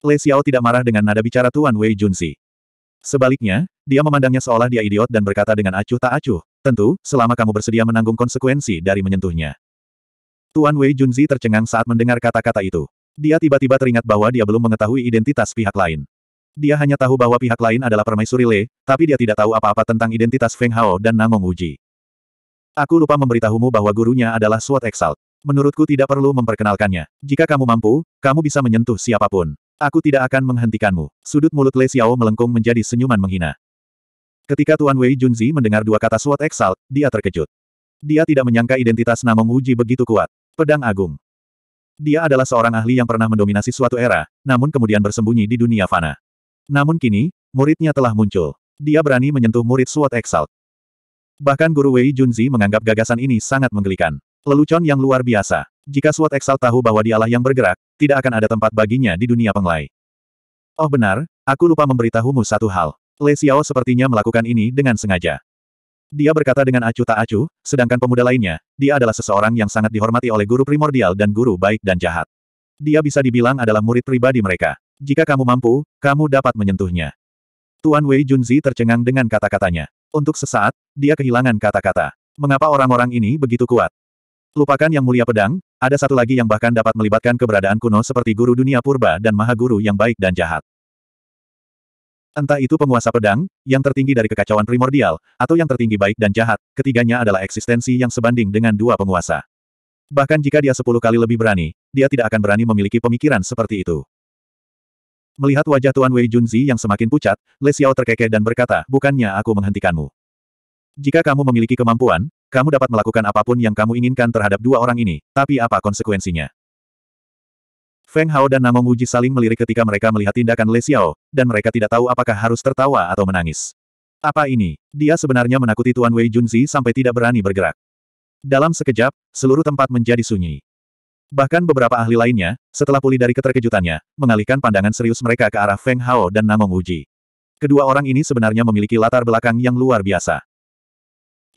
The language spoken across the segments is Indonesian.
Lei Xiao tidak marah dengan nada bicara Tuan Wei Junsi. Sebaliknya, dia memandangnya seolah dia idiot dan berkata dengan acuh tak acuh, tentu, selama kamu bersedia menanggung konsekuensi dari menyentuhnya. Tuan Wei Junzi tercengang saat mendengar kata-kata itu. Dia tiba-tiba teringat bahwa dia belum mengetahui identitas pihak lain. Dia hanya tahu bahwa pihak lain adalah permaisuri Le, tapi dia tidak tahu apa-apa tentang identitas Feng Hao dan Namong Uji. Aku lupa memberitahumu bahwa gurunya adalah Suat Exalt. Menurutku tidak perlu memperkenalkannya. Jika kamu mampu, kamu bisa menyentuh siapapun. Aku tidak akan menghentikanmu. Sudut mulut Le Xiao melengkung menjadi senyuman menghina. Ketika Tuan Wei Junzi mendengar dua kata suat Exalt, dia terkejut. Dia tidak menyangka identitas Namong Wuji begitu kuat. Pedang Agung. Dia adalah seorang ahli yang pernah mendominasi suatu era, namun kemudian bersembunyi di dunia fana. Namun kini, muridnya telah muncul. Dia berani menyentuh murid suat Exalt. Bahkan Guru Wei Junzi menganggap gagasan ini sangat menggelikan. Lelucon yang luar biasa. Jika SWAT Exal tahu bahwa dialah yang bergerak, tidak akan ada tempat baginya di dunia penglai. Oh benar, aku lupa memberitahumu satu hal. Le Xiao sepertinya melakukan ini dengan sengaja. Dia berkata dengan acuh tak acuh, sedangkan pemuda lainnya, dia adalah seseorang yang sangat dihormati oleh guru primordial dan guru baik dan jahat. Dia bisa dibilang adalah murid pribadi mereka. Jika kamu mampu, kamu dapat menyentuhnya. Tuan Wei Junzi tercengang dengan kata-katanya. Untuk sesaat, dia kehilangan kata-kata. Mengapa orang-orang ini begitu kuat? Lupakan yang mulia pedang, ada satu lagi yang bahkan dapat melibatkan keberadaan kuno seperti guru dunia purba dan maha guru yang baik dan jahat. Entah itu penguasa pedang, yang tertinggi dari kekacauan primordial, atau yang tertinggi baik dan jahat, ketiganya adalah eksistensi yang sebanding dengan dua penguasa. Bahkan jika dia sepuluh kali lebih berani, dia tidak akan berani memiliki pemikiran seperti itu. Melihat wajah Tuan Wei Junzi yang semakin pucat, Le terkekeh dan berkata, bukannya aku menghentikanmu. Jika kamu memiliki kemampuan, kamu dapat melakukan apapun yang kamu inginkan terhadap dua orang ini, tapi apa konsekuensinya? Feng Hao dan Namong Wuji saling melirik ketika mereka melihat tindakan Le Xiao, dan mereka tidak tahu apakah harus tertawa atau menangis. Apa ini? Dia sebenarnya menakuti Tuan Wei Junzi sampai tidak berani bergerak. Dalam sekejap, seluruh tempat menjadi sunyi. Bahkan beberapa ahli lainnya, setelah pulih dari keterkejutannya, mengalihkan pandangan serius mereka ke arah Feng Hao dan Namong Wuji. Kedua orang ini sebenarnya memiliki latar belakang yang luar biasa.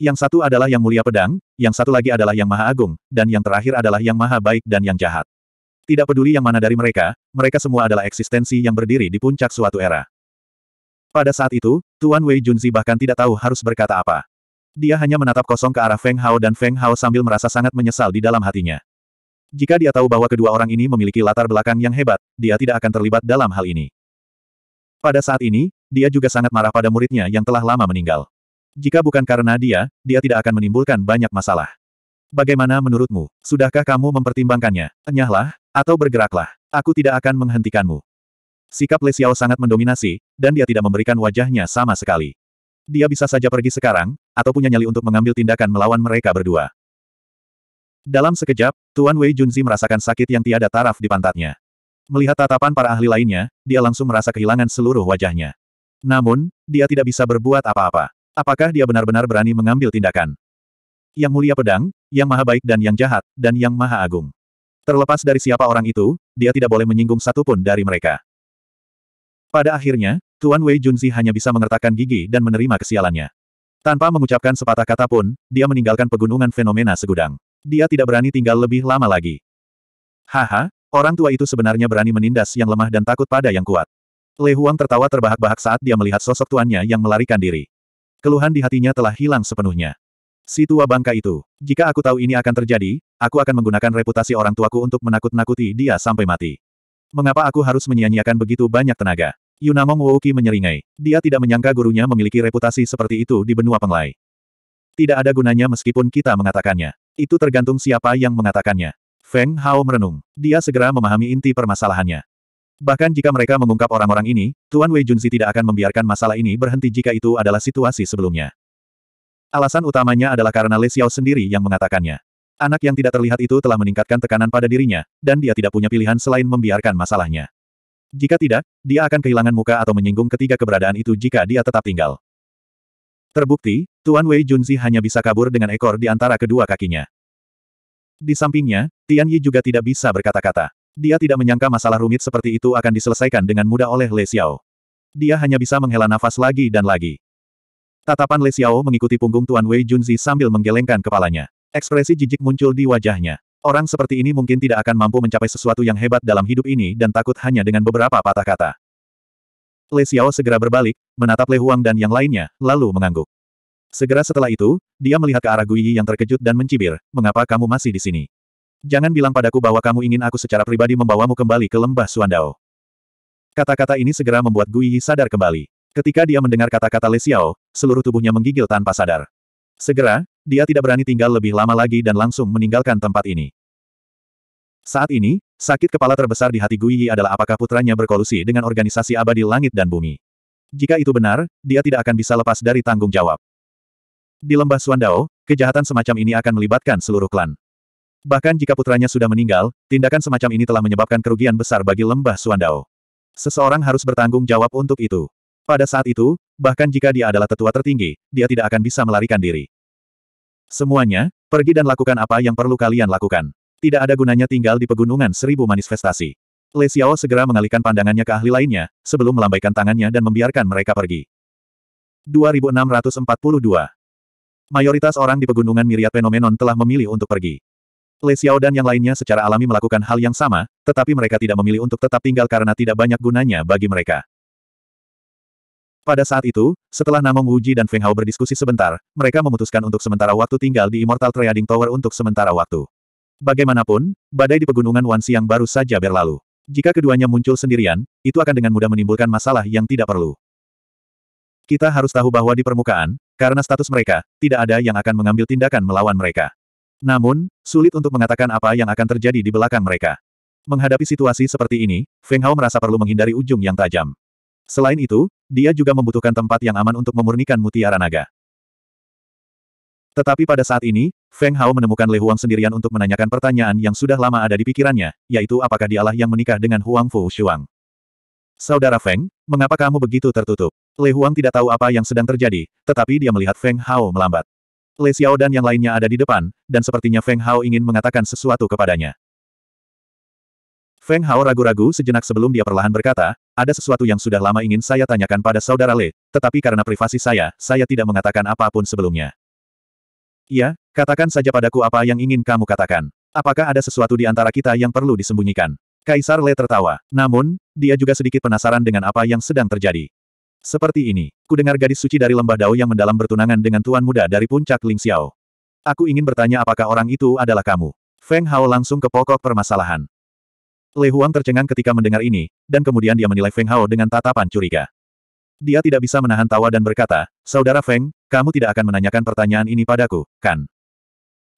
Yang satu adalah yang mulia pedang, yang satu lagi adalah yang maha agung, dan yang terakhir adalah yang maha baik dan yang jahat. Tidak peduli yang mana dari mereka, mereka semua adalah eksistensi yang berdiri di puncak suatu era. Pada saat itu, Tuan Wei Junzi bahkan tidak tahu harus berkata apa. Dia hanya menatap kosong ke arah Feng Hao dan Feng Hao sambil merasa sangat menyesal di dalam hatinya. Jika dia tahu bahwa kedua orang ini memiliki latar belakang yang hebat, dia tidak akan terlibat dalam hal ini. Pada saat ini, dia juga sangat marah pada muridnya yang telah lama meninggal. Jika bukan karena dia, dia tidak akan menimbulkan banyak masalah. Bagaimana menurutmu? Sudahkah kamu mempertimbangkannya? Enyahlah, atau bergeraklah. Aku tidak akan menghentikanmu. Sikap Le sangat mendominasi, dan dia tidak memberikan wajahnya sama sekali. Dia bisa saja pergi sekarang, atau punya nyali untuk mengambil tindakan melawan mereka berdua. Dalam sekejap, Tuan Wei Junzi merasakan sakit yang tiada taraf di pantatnya. Melihat tatapan para ahli lainnya, dia langsung merasa kehilangan seluruh wajahnya. Namun, dia tidak bisa berbuat apa-apa. Apakah dia benar-benar berani mengambil tindakan? Yang mulia pedang, yang maha baik dan yang jahat, dan yang maha agung. Terlepas dari siapa orang itu, dia tidak boleh menyinggung satupun dari mereka. Pada akhirnya, Tuan Wei Junzi hanya bisa mengertakkan gigi dan menerima kesialannya. Tanpa mengucapkan sepatah kata pun, dia meninggalkan pegunungan fenomena segudang. Dia tidak berani tinggal lebih lama lagi. Haha, orang tua itu sebenarnya berani menindas yang lemah dan takut pada yang kuat. Le Huang tertawa terbahak-bahak saat dia melihat sosok tuannya yang melarikan diri keluhan di hatinya telah hilang sepenuhnya. Si tua bangka itu, jika aku tahu ini akan terjadi, aku akan menggunakan reputasi orang tuaku untuk menakut-nakuti dia sampai mati. Mengapa aku harus menyia-nyiakan begitu banyak tenaga? Yunamong Wouki menyeringai. Dia tidak menyangka gurunya memiliki reputasi seperti itu di benua penglai. Tidak ada gunanya meskipun kita mengatakannya. Itu tergantung siapa yang mengatakannya. Feng Hao merenung. Dia segera memahami inti permasalahannya. Bahkan jika mereka mengungkap orang-orang ini, Tuan Wei Junzi tidak akan membiarkan masalah ini berhenti jika itu adalah situasi sebelumnya. Alasan utamanya adalah karena Le Xiao sendiri yang mengatakannya. Anak yang tidak terlihat itu telah meningkatkan tekanan pada dirinya, dan dia tidak punya pilihan selain membiarkan masalahnya. Jika tidak, dia akan kehilangan muka atau menyinggung ketiga keberadaan itu jika dia tetap tinggal. Terbukti, Tuan Wei Junzi hanya bisa kabur dengan ekor di antara kedua kakinya. Di sampingnya, Tian Yi juga tidak bisa berkata-kata. Dia tidak menyangka masalah rumit seperti itu akan diselesaikan dengan mudah oleh Le Xiao. Dia hanya bisa menghela nafas lagi dan lagi. Tatapan Le Xiao mengikuti punggung Tuan Wei Junzi sambil menggelengkan kepalanya. Ekspresi jijik muncul di wajahnya. Orang seperti ini mungkin tidak akan mampu mencapai sesuatu yang hebat dalam hidup ini dan takut hanya dengan beberapa patah kata. Le Xiao segera berbalik, menatap Le Huang dan yang lainnya, lalu mengangguk. Segera setelah itu, dia melihat ke arah Guiyi yang terkejut dan mencibir, mengapa kamu masih di sini? Jangan bilang padaku bahwa kamu ingin aku secara pribadi membawamu kembali ke lembah Suandao. Kata-kata ini segera membuat Gui Yi sadar kembali. Ketika dia mendengar kata-kata Le Xiao, seluruh tubuhnya menggigil tanpa sadar. Segera, dia tidak berani tinggal lebih lama lagi dan langsung meninggalkan tempat ini. Saat ini, sakit kepala terbesar di hati Gui Yi adalah apakah putranya berkolusi dengan organisasi abadi langit dan bumi. Jika itu benar, dia tidak akan bisa lepas dari tanggung jawab. Di lembah Suandao, kejahatan semacam ini akan melibatkan seluruh klan. Bahkan jika putranya sudah meninggal, tindakan semacam ini telah menyebabkan kerugian besar bagi lembah Suandao. Seseorang harus bertanggung jawab untuk itu. Pada saat itu, bahkan jika dia adalah tetua tertinggi, dia tidak akan bisa melarikan diri. Semuanya, pergi dan lakukan apa yang perlu kalian lakukan. Tidak ada gunanya tinggal di pegunungan seribu manifestasi. Le Xiao segera mengalihkan pandangannya ke ahli lainnya, sebelum melambaikan tangannya dan membiarkan mereka pergi. 2642 Mayoritas orang di pegunungan Miriat Fenomenon telah memilih untuk pergi. Lei Xiao dan yang lainnya secara alami melakukan hal yang sama, tetapi mereka tidak memilih untuk tetap tinggal karena tidak banyak gunanya bagi mereka. Pada saat itu, setelah Namong Wuji dan Feng Hao berdiskusi sebentar, mereka memutuskan untuk sementara waktu tinggal di Immortal Trading Tower untuk sementara waktu. Bagaimanapun, badai di pegunungan Wansi yang baru saja berlalu. Jika keduanya muncul sendirian, itu akan dengan mudah menimbulkan masalah yang tidak perlu. Kita harus tahu bahwa di permukaan, karena status mereka, tidak ada yang akan mengambil tindakan melawan mereka. Namun, sulit untuk mengatakan apa yang akan terjadi di belakang mereka. Menghadapi situasi seperti ini, Feng Hao merasa perlu menghindari ujung yang tajam. Selain itu, dia juga membutuhkan tempat yang aman untuk memurnikan mutiara naga. Tetapi pada saat ini, Feng Hao menemukan Le Huang sendirian untuk menanyakan pertanyaan yang sudah lama ada di pikirannya, yaitu apakah dialah yang menikah dengan Huang Fu Shuang. Saudara Feng, mengapa kamu begitu tertutup? Le Huang tidak tahu apa yang sedang terjadi, tetapi dia melihat Feng Hao melambat. Le Xiao dan yang lainnya ada di depan, dan sepertinya Feng Hao ingin mengatakan sesuatu kepadanya. Feng Hao ragu-ragu sejenak sebelum dia perlahan berkata, ada sesuatu yang sudah lama ingin saya tanyakan pada saudara Le, tetapi karena privasi saya, saya tidak mengatakan apapun sebelumnya. Iya, katakan saja padaku apa yang ingin kamu katakan. Apakah ada sesuatu di antara kita yang perlu disembunyikan? Kaisar Le tertawa. Namun, dia juga sedikit penasaran dengan apa yang sedang terjadi. Seperti ini, ku dengar gadis suci dari lembah Dao yang mendalam bertunangan dengan tuan muda dari puncak Ling Xiao. Aku ingin bertanya apakah orang itu adalah kamu. Feng Hao langsung ke pokok permasalahan. Lei Huang tercengang ketika mendengar ini, dan kemudian dia menilai Feng Hao dengan tatapan curiga. Dia tidak bisa menahan tawa dan berkata, Saudara Feng, kamu tidak akan menanyakan pertanyaan ini padaku, kan?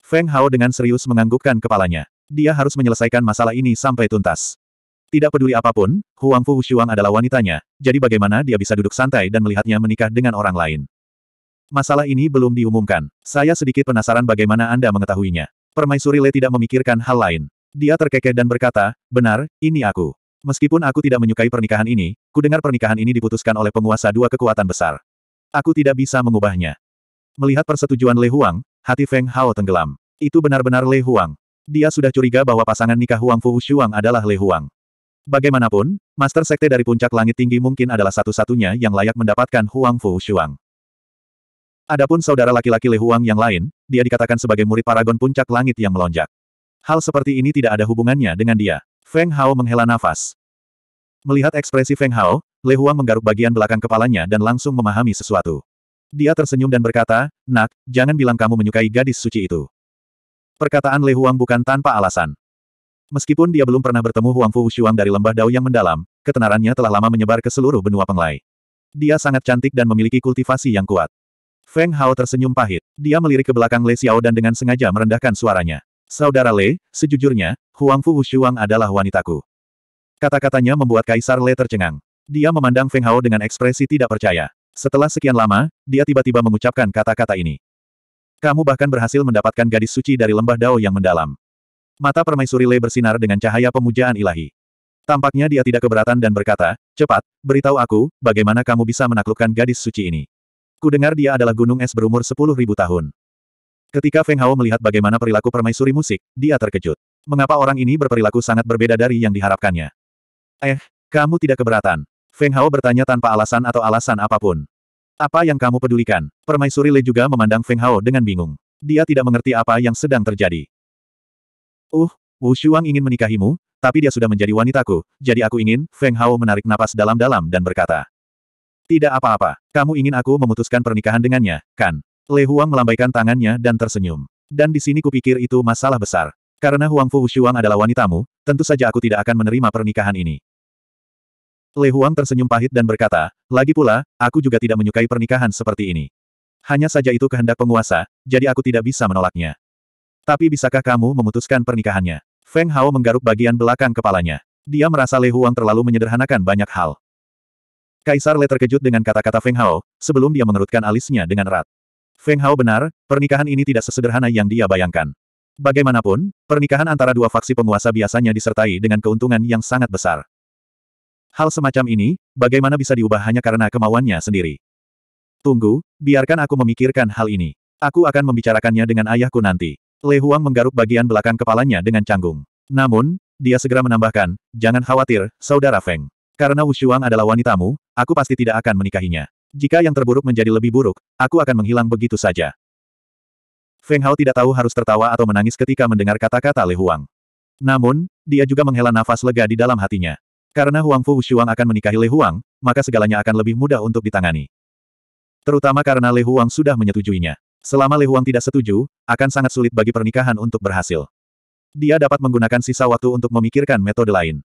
Feng Hao dengan serius menganggukkan kepalanya. Dia harus menyelesaikan masalah ini sampai tuntas. Tidak peduli apapun, Huang Fu Xuang adalah wanitanya, jadi bagaimana dia bisa duduk santai dan melihatnya menikah dengan orang lain. Masalah ini belum diumumkan. Saya sedikit penasaran bagaimana Anda mengetahuinya. Permaisuri Le tidak memikirkan hal lain. Dia terkekeh dan berkata, benar, ini aku. Meskipun aku tidak menyukai pernikahan ini, ku dengar pernikahan ini diputuskan oleh penguasa dua kekuatan besar. Aku tidak bisa mengubahnya. Melihat persetujuan Le Huang, hati Feng Hao tenggelam. Itu benar-benar Le Huang. Dia sudah curiga bahwa pasangan nikah Huang Fu Shuang adalah Le Huang. Bagaimanapun, Master Sekte dari Puncak Langit Tinggi mungkin adalah satu-satunya yang layak mendapatkan Huang Fu Shuang. Adapun saudara laki-laki Le Huang yang lain, dia dikatakan sebagai murid Paragon Puncak Langit yang melonjak. Hal seperti ini tidak ada hubungannya dengan dia. Feng Hao menghela nafas. Melihat ekspresi Feng Hao, Le Huang menggaruk bagian belakang kepalanya dan langsung memahami sesuatu. Dia tersenyum dan berkata, Nak, jangan bilang kamu menyukai gadis suci itu. Perkataan Le Huang bukan tanpa alasan. Meskipun dia belum pernah bertemu Huang Fu Xuang dari lembah Dao yang mendalam, ketenarannya telah lama menyebar ke seluruh benua penglai. Dia sangat cantik dan memiliki kultivasi yang kuat. Feng Hao tersenyum pahit. Dia melirik ke belakang Le Xiao dan dengan sengaja merendahkan suaranya. Saudara Le, sejujurnya, Huang Fu Xuang adalah wanitaku. Kata-katanya membuat Kaisar Le tercengang. Dia memandang Feng Hao dengan ekspresi tidak percaya. Setelah sekian lama, dia tiba-tiba mengucapkan kata-kata ini. Kamu bahkan berhasil mendapatkan gadis suci dari lembah Dao yang mendalam. Mata permaisuri Lei bersinar dengan cahaya pemujaan ilahi. Tampaknya dia tidak keberatan dan berkata, cepat, beritahu aku, bagaimana kamu bisa menaklukkan gadis suci ini. Ku dengar dia adalah gunung es berumur sepuluh tahun. Ketika Feng Hao melihat bagaimana perilaku permaisuri musik, dia terkejut. Mengapa orang ini berperilaku sangat berbeda dari yang diharapkannya? Eh, kamu tidak keberatan. Feng Hao bertanya tanpa alasan atau alasan apapun. Apa yang kamu pedulikan? Permaisuri Le juga memandang Feng Hao dengan bingung. Dia tidak mengerti apa yang sedang terjadi. Uh, Wu Shuang ingin menikahimu, tapi dia sudah menjadi wanitaku, jadi aku ingin, Feng Hao menarik napas dalam-dalam dan berkata. Tidak apa-apa, kamu ingin aku memutuskan pernikahan dengannya, kan? Le Huang melambaikan tangannya dan tersenyum. Dan di sini kupikir itu masalah besar. Karena Huang Fu Shuang adalah wanitamu, tentu saja aku tidak akan menerima pernikahan ini. Le Huang tersenyum pahit dan berkata, lagi pula, aku juga tidak menyukai pernikahan seperti ini. Hanya saja itu kehendak penguasa, jadi aku tidak bisa menolaknya. Tapi bisakah kamu memutuskan pernikahannya? Feng Hao menggaruk bagian belakang kepalanya. Dia merasa Le Huang terlalu menyederhanakan banyak hal. Kaisar Le terkejut dengan kata-kata Feng Hao, sebelum dia mengerutkan alisnya dengan erat. Feng Hao benar, pernikahan ini tidak sesederhana yang dia bayangkan. Bagaimanapun, pernikahan antara dua faksi penguasa biasanya disertai dengan keuntungan yang sangat besar. Hal semacam ini, bagaimana bisa diubah hanya karena kemauannya sendiri? Tunggu, biarkan aku memikirkan hal ini. Aku akan membicarakannya dengan ayahku nanti. Le Huang menggaruk bagian belakang kepalanya dengan canggung. Namun, dia segera menambahkan, jangan khawatir, saudara Feng. Karena Wu Shuang adalah wanitamu, aku pasti tidak akan menikahinya. Jika yang terburuk menjadi lebih buruk, aku akan menghilang begitu saja. Feng Hao tidak tahu harus tertawa atau menangis ketika mendengar kata-kata Le Huang. Namun, dia juga menghela nafas lega di dalam hatinya. Karena Huang Fu Wushuang akan menikahi Le Huang, maka segalanya akan lebih mudah untuk ditangani. Terutama karena Le Huang sudah menyetujuinya. Selama Huang tidak setuju, akan sangat sulit bagi pernikahan untuk berhasil. Dia dapat menggunakan sisa waktu untuk memikirkan metode lain.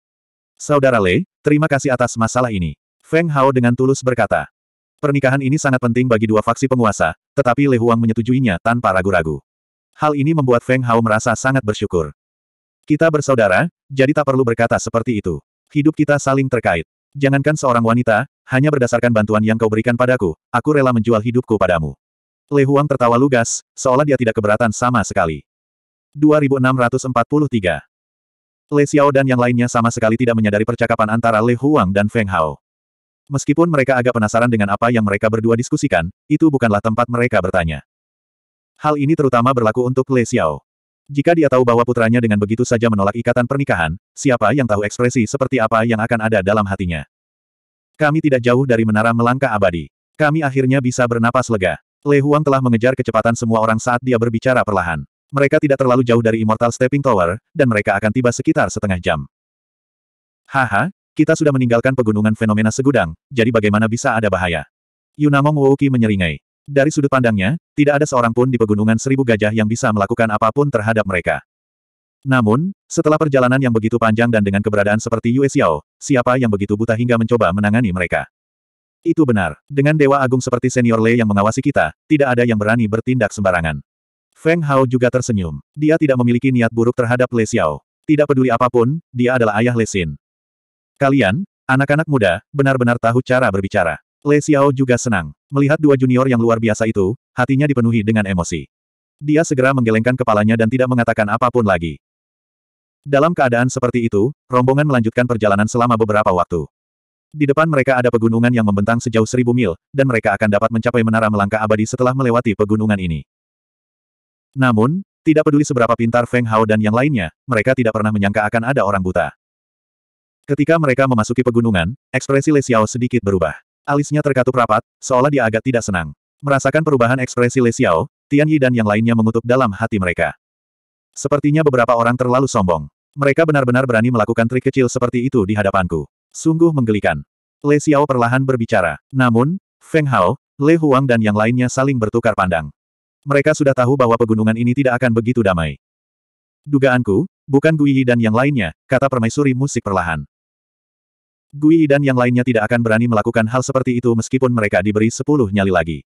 Saudara Le, terima kasih atas masalah ini. Feng Hao dengan tulus berkata. Pernikahan ini sangat penting bagi dua faksi penguasa, tetapi Le Huang menyetujuinya tanpa ragu-ragu. Hal ini membuat Feng Hao merasa sangat bersyukur. Kita bersaudara, jadi tak perlu berkata seperti itu. Hidup kita saling terkait. Jangankan seorang wanita, hanya berdasarkan bantuan yang kau berikan padaku, aku rela menjual hidupku padamu. Le Huang tertawa lugas, seolah dia tidak keberatan sama sekali. 2643 Le Xiao dan yang lainnya sama sekali tidak menyadari percakapan antara Le Huang dan Feng Hao. Meskipun mereka agak penasaran dengan apa yang mereka berdua diskusikan, itu bukanlah tempat mereka bertanya. Hal ini terutama berlaku untuk Le Xiao. Jika dia tahu bahwa putranya dengan begitu saja menolak ikatan pernikahan, siapa yang tahu ekspresi seperti apa yang akan ada dalam hatinya. Kami tidak jauh dari menara melangkah abadi. Kami akhirnya bisa bernapas lega. Le Huang telah mengejar kecepatan semua orang saat dia berbicara perlahan. Mereka tidak terlalu jauh dari Immortal Stepping Tower, dan mereka akan tiba sekitar setengah jam. Haha, kita sudah meninggalkan pegunungan fenomena segudang, jadi bagaimana bisa ada bahaya? Yunamong Wuki menyeringai. Dari sudut pandangnya, tidak ada seorang pun di pegunungan seribu gajah yang bisa melakukan apapun terhadap mereka. Namun, setelah perjalanan yang begitu panjang dan dengan keberadaan seperti Yue Xiao, siapa yang begitu buta hingga mencoba menangani mereka? Itu benar. Dengan Dewa Agung seperti senior Lei yang mengawasi kita, tidak ada yang berani bertindak sembarangan. Feng Hao juga tersenyum. Dia tidak memiliki niat buruk terhadap Lei Xiao. Tidak peduli apapun, dia adalah ayah Lei Xin. Kalian, anak-anak muda, benar-benar tahu cara berbicara. Lei Xiao juga senang. Melihat dua junior yang luar biasa itu, hatinya dipenuhi dengan emosi. Dia segera menggelengkan kepalanya dan tidak mengatakan apapun lagi. Dalam keadaan seperti itu, rombongan melanjutkan perjalanan selama beberapa waktu. Di depan mereka ada pegunungan yang membentang sejauh seribu mil, dan mereka akan dapat mencapai menara melangkah abadi setelah melewati pegunungan ini. Namun, tidak peduli seberapa pintar Feng Hao dan yang lainnya, mereka tidak pernah menyangka akan ada orang buta. Ketika mereka memasuki pegunungan, ekspresi Le Xiao sedikit berubah. Alisnya terkatup rapat, seolah dia agak tidak senang. Merasakan perubahan ekspresi Le Xiao, Tian Yi dan yang lainnya mengutuk dalam hati mereka. Sepertinya beberapa orang terlalu sombong. Mereka benar-benar berani melakukan trik kecil seperti itu di hadapanku. Sungguh menggelikan. Le Xiao perlahan berbicara. Namun, Feng Hao, Le Huang dan yang lainnya saling bertukar pandang. Mereka sudah tahu bahwa pegunungan ini tidak akan begitu damai. Dugaanku, bukan Gui Yi dan yang lainnya, kata permaisuri musik perlahan. Gui Yi dan yang lainnya tidak akan berani melakukan hal seperti itu meskipun mereka diberi sepuluh nyali lagi.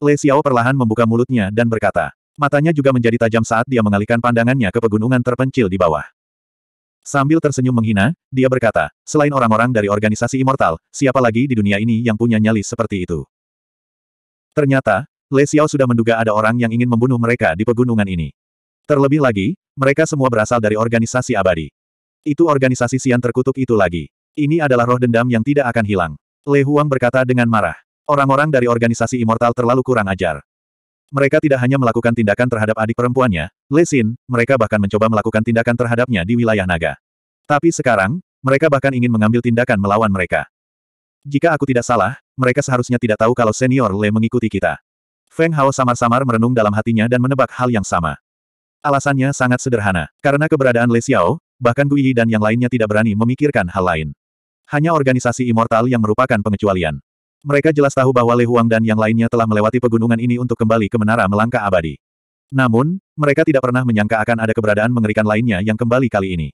Le Xiao perlahan membuka mulutnya dan berkata, matanya juga menjadi tajam saat dia mengalihkan pandangannya ke pegunungan terpencil di bawah. Sambil tersenyum menghina, dia berkata, selain orang-orang dari organisasi immortal, siapa lagi di dunia ini yang punya nyali seperti itu? Ternyata, Le Xiao sudah menduga ada orang yang ingin membunuh mereka di pegunungan ini. Terlebih lagi, mereka semua berasal dari organisasi abadi. Itu organisasi sian terkutuk itu lagi. Ini adalah roh dendam yang tidak akan hilang. Le Huang berkata dengan marah. Orang-orang dari organisasi immortal terlalu kurang ajar. Mereka tidak hanya melakukan tindakan terhadap adik perempuannya, Lesin, mereka bahkan mencoba melakukan tindakan terhadapnya di wilayah naga. Tapi sekarang, mereka bahkan ingin mengambil tindakan melawan mereka. Jika aku tidak salah, mereka seharusnya tidak tahu kalau senior Le mengikuti kita. Feng Hao samar-samar merenung dalam hatinya dan menebak hal yang sama. Alasannya sangat sederhana, karena keberadaan Le Xiao, bahkan Gui dan yang lainnya tidak berani memikirkan hal lain. Hanya organisasi immortal yang merupakan pengecualian. Mereka jelas tahu bahwa Lei Huang dan yang lainnya telah melewati pegunungan ini untuk kembali ke menara melangkah abadi. Namun, mereka tidak pernah menyangka akan ada keberadaan mengerikan lainnya yang kembali kali ini.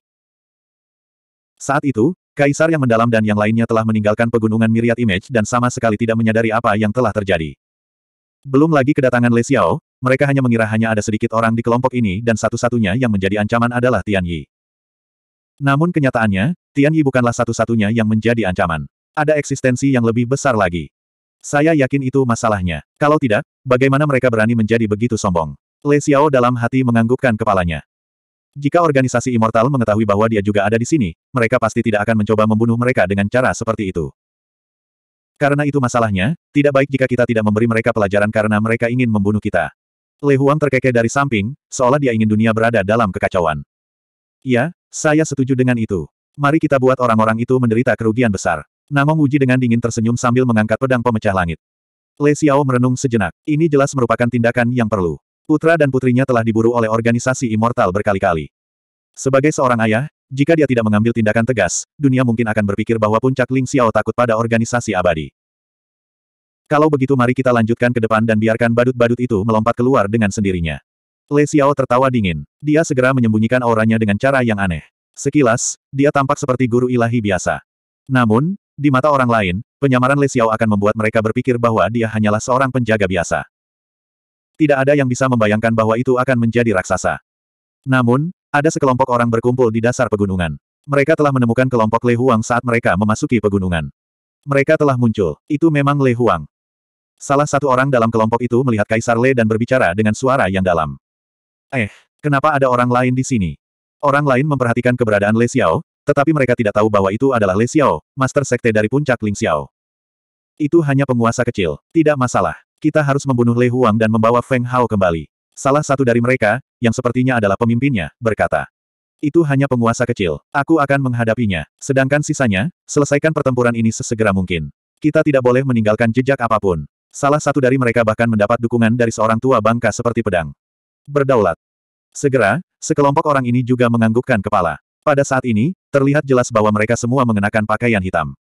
Saat itu, Kaisar yang mendalam dan yang lainnya telah meninggalkan pegunungan Miriat Image dan sama sekali tidak menyadari apa yang telah terjadi. Belum lagi kedatangan Lei Xiao, mereka hanya mengira hanya ada sedikit orang di kelompok ini dan satu-satunya yang menjadi ancaman adalah Tian Yi. Namun kenyataannya, Tian Yi bukanlah satu-satunya yang menjadi ancaman. Ada eksistensi yang lebih besar lagi. Saya yakin itu masalahnya. Kalau tidak, bagaimana mereka berani menjadi begitu sombong? Le Xiao dalam hati menganggukkan kepalanya. Jika organisasi Immortal mengetahui bahwa dia juga ada di sini, mereka pasti tidak akan mencoba membunuh mereka dengan cara seperti itu. Karena itu masalahnya, tidak baik jika kita tidak memberi mereka pelajaran karena mereka ingin membunuh kita. Le Huang terkekeh dari samping, seolah dia ingin dunia berada dalam kekacauan. Ya, saya setuju dengan itu. Mari kita buat orang-orang itu menderita kerugian besar. Namong Wuji dengan dingin tersenyum sambil mengangkat pedang pemecah langit. Le Xiao merenung sejenak. Ini jelas merupakan tindakan yang perlu. Putra dan putrinya telah diburu oleh organisasi immortal berkali-kali. Sebagai seorang ayah, jika dia tidak mengambil tindakan tegas, dunia mungkin akan berpikir bahwa puncak Ling Xiao takut pada organisasi abadi. Kalau begitu mari kita lanjutkan ke depan dan biarkan badut-badut itu melompat keluar dengan sendirinya. Le Xiao tertawa dingin. Dia segera menyembunyikan auranya dengan cara yang aneh. Sekilas, dia tampak seperti guru ilahi biasa. Namun, di mata orang lain, penyamaran Le Xiao akan membuat mereka berpikir bahwa dia hanyalah seorang penjaga biasa. Tidak ada yang bisa membayangkan bahwa itu akan menjadi raksasa. Namun, ada sekelompok orang berkumpul di dasar pegunungan. Mereka telah menemukan kelompok Le Huang saat mereka memasuki pegunungan. Mereka telah muncul, itu memang Le Huang. Salah satu orang dalam kelompok itu melihat Kaisar Le dan berbicara dengan suara yang dalam. Eh, kenapa ada orang lain di sini? Orang lain memperhatikan keberadaan Le Xiao, tetapi mereka tidak tahu bahwa itu adalah Le Xiao, master sekte dari puncak Ling Xiao. Itu hanya penguasa kecil, tidak masalah. Kita harus membunuh Le Huang dan membawa Feng Hao kembali. Salah satu dari mereka, yang sepertinya adalah pemimpinnya, berkata. Itu hanya penguasa kecil, aku akan menghadapinya. Sedangkan sisanya, selesaikan pertempuran ini sesegera mungkin. Kita tidak boleh meninggalkan jejak apapun. Salah satu dari mereka bahkan mendapat dukungan dari seorang tua bangka seperti pedang. Berdaulat. Segera, sekelompok orang ini juga menganggukkan kepala. Pada saat ini, Terlihat jelas bahwa mereka semua mengenakan pakaian hitam.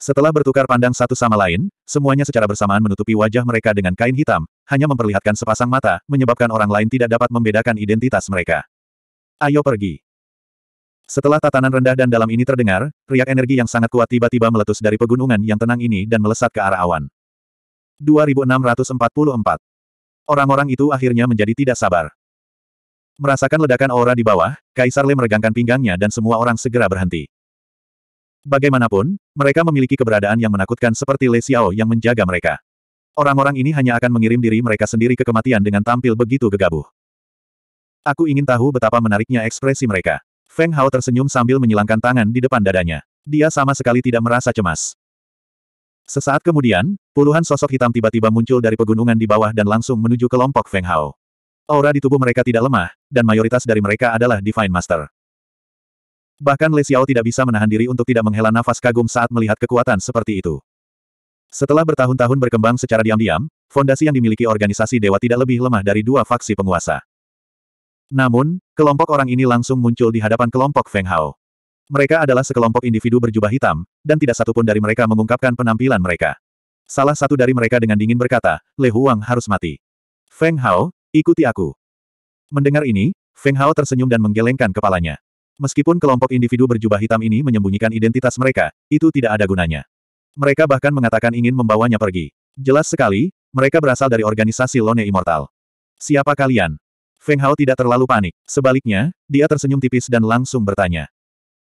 Setelah bertukar pandang satu sama lain, semuanya secara bersamaan menutupi wajah mereka dengan kain hitam, hanya memperlihatkan sepasang mata, menyebabkan orang lain tidak dapat membedakan identitas mereka. Ayo pergi. Setelah tatanan rendah dan dalam ini terdengar, riak energi yang sangat kuat tiba-tiba meletus dari pegunungan yang tenang ini dan melesat ke arah awan. 2644. Orang-orang itu akhirnya menjadi tidak sabar. Merasakan ledakan aura di bawah, Kaisar Le meregangkan pinggangnya dan semua orang segera berhenti. Bagaimanapun, mereka memiliki keberadaan yang menakutkan seperti Le Xiao yang menjaga mereka. Orang-orang ini hanya akan mengirim diri mereka sendiri ke kematian dengan tampil begitu gegabah. Aku ingin tahu betapa menariknya ekspresi mereka. Feng Hao tersenyum sambil menyilangkan tangan di depan dadanya. Dia sama sekali tidak merasa cemas. Sesaat kemudian, puluhan sosok hitam tiba-tiba muncul dari pegunungan di bawah dan langsung menuju kelompok Feng Hao. Aura di tubuh mereka tidak lemah, dan mayoritas dari mereka adalah Divine Master. Bahkan Le Xiao tidak bisa menahan diri untuk tidak menghela nafas kagum saat melihat kekuatan seperti itu. Setelah bertahun-tahun berkembang secara diam-diam, fondasi yang dimiliki organisasi dewa tidak lebih lemah dari dua faksi penguasa. Namun, kelompok orang ini langsung muncul di hadapan kelompok Feng Hao. Mereka adalah sekelompok individu berjubah hitam, dan tidak satupun dari mereka mengungkapkan penampilan mereka. Salah satu dari mereka dengan dingin berkata, Le Huang harus mati. Feng Hao, Ikuti aku. Mendengar ini, Feng Hao tersenyum dan menggelengkan kepalanya. Meskipun kelompok individu berjubah hitam ini menyembunyikan identitas mereka, itu tidak ada gunanya. Mereka bahkan mengatakan ingin membawanya pergi. Jelas sekali, mereka berasal dari organisasi Lone Immortal. Siapa kalian? Feng Hao tidak terlalu panik. Sebaliknya, dia tersenyum tipis dan langsung bertanya.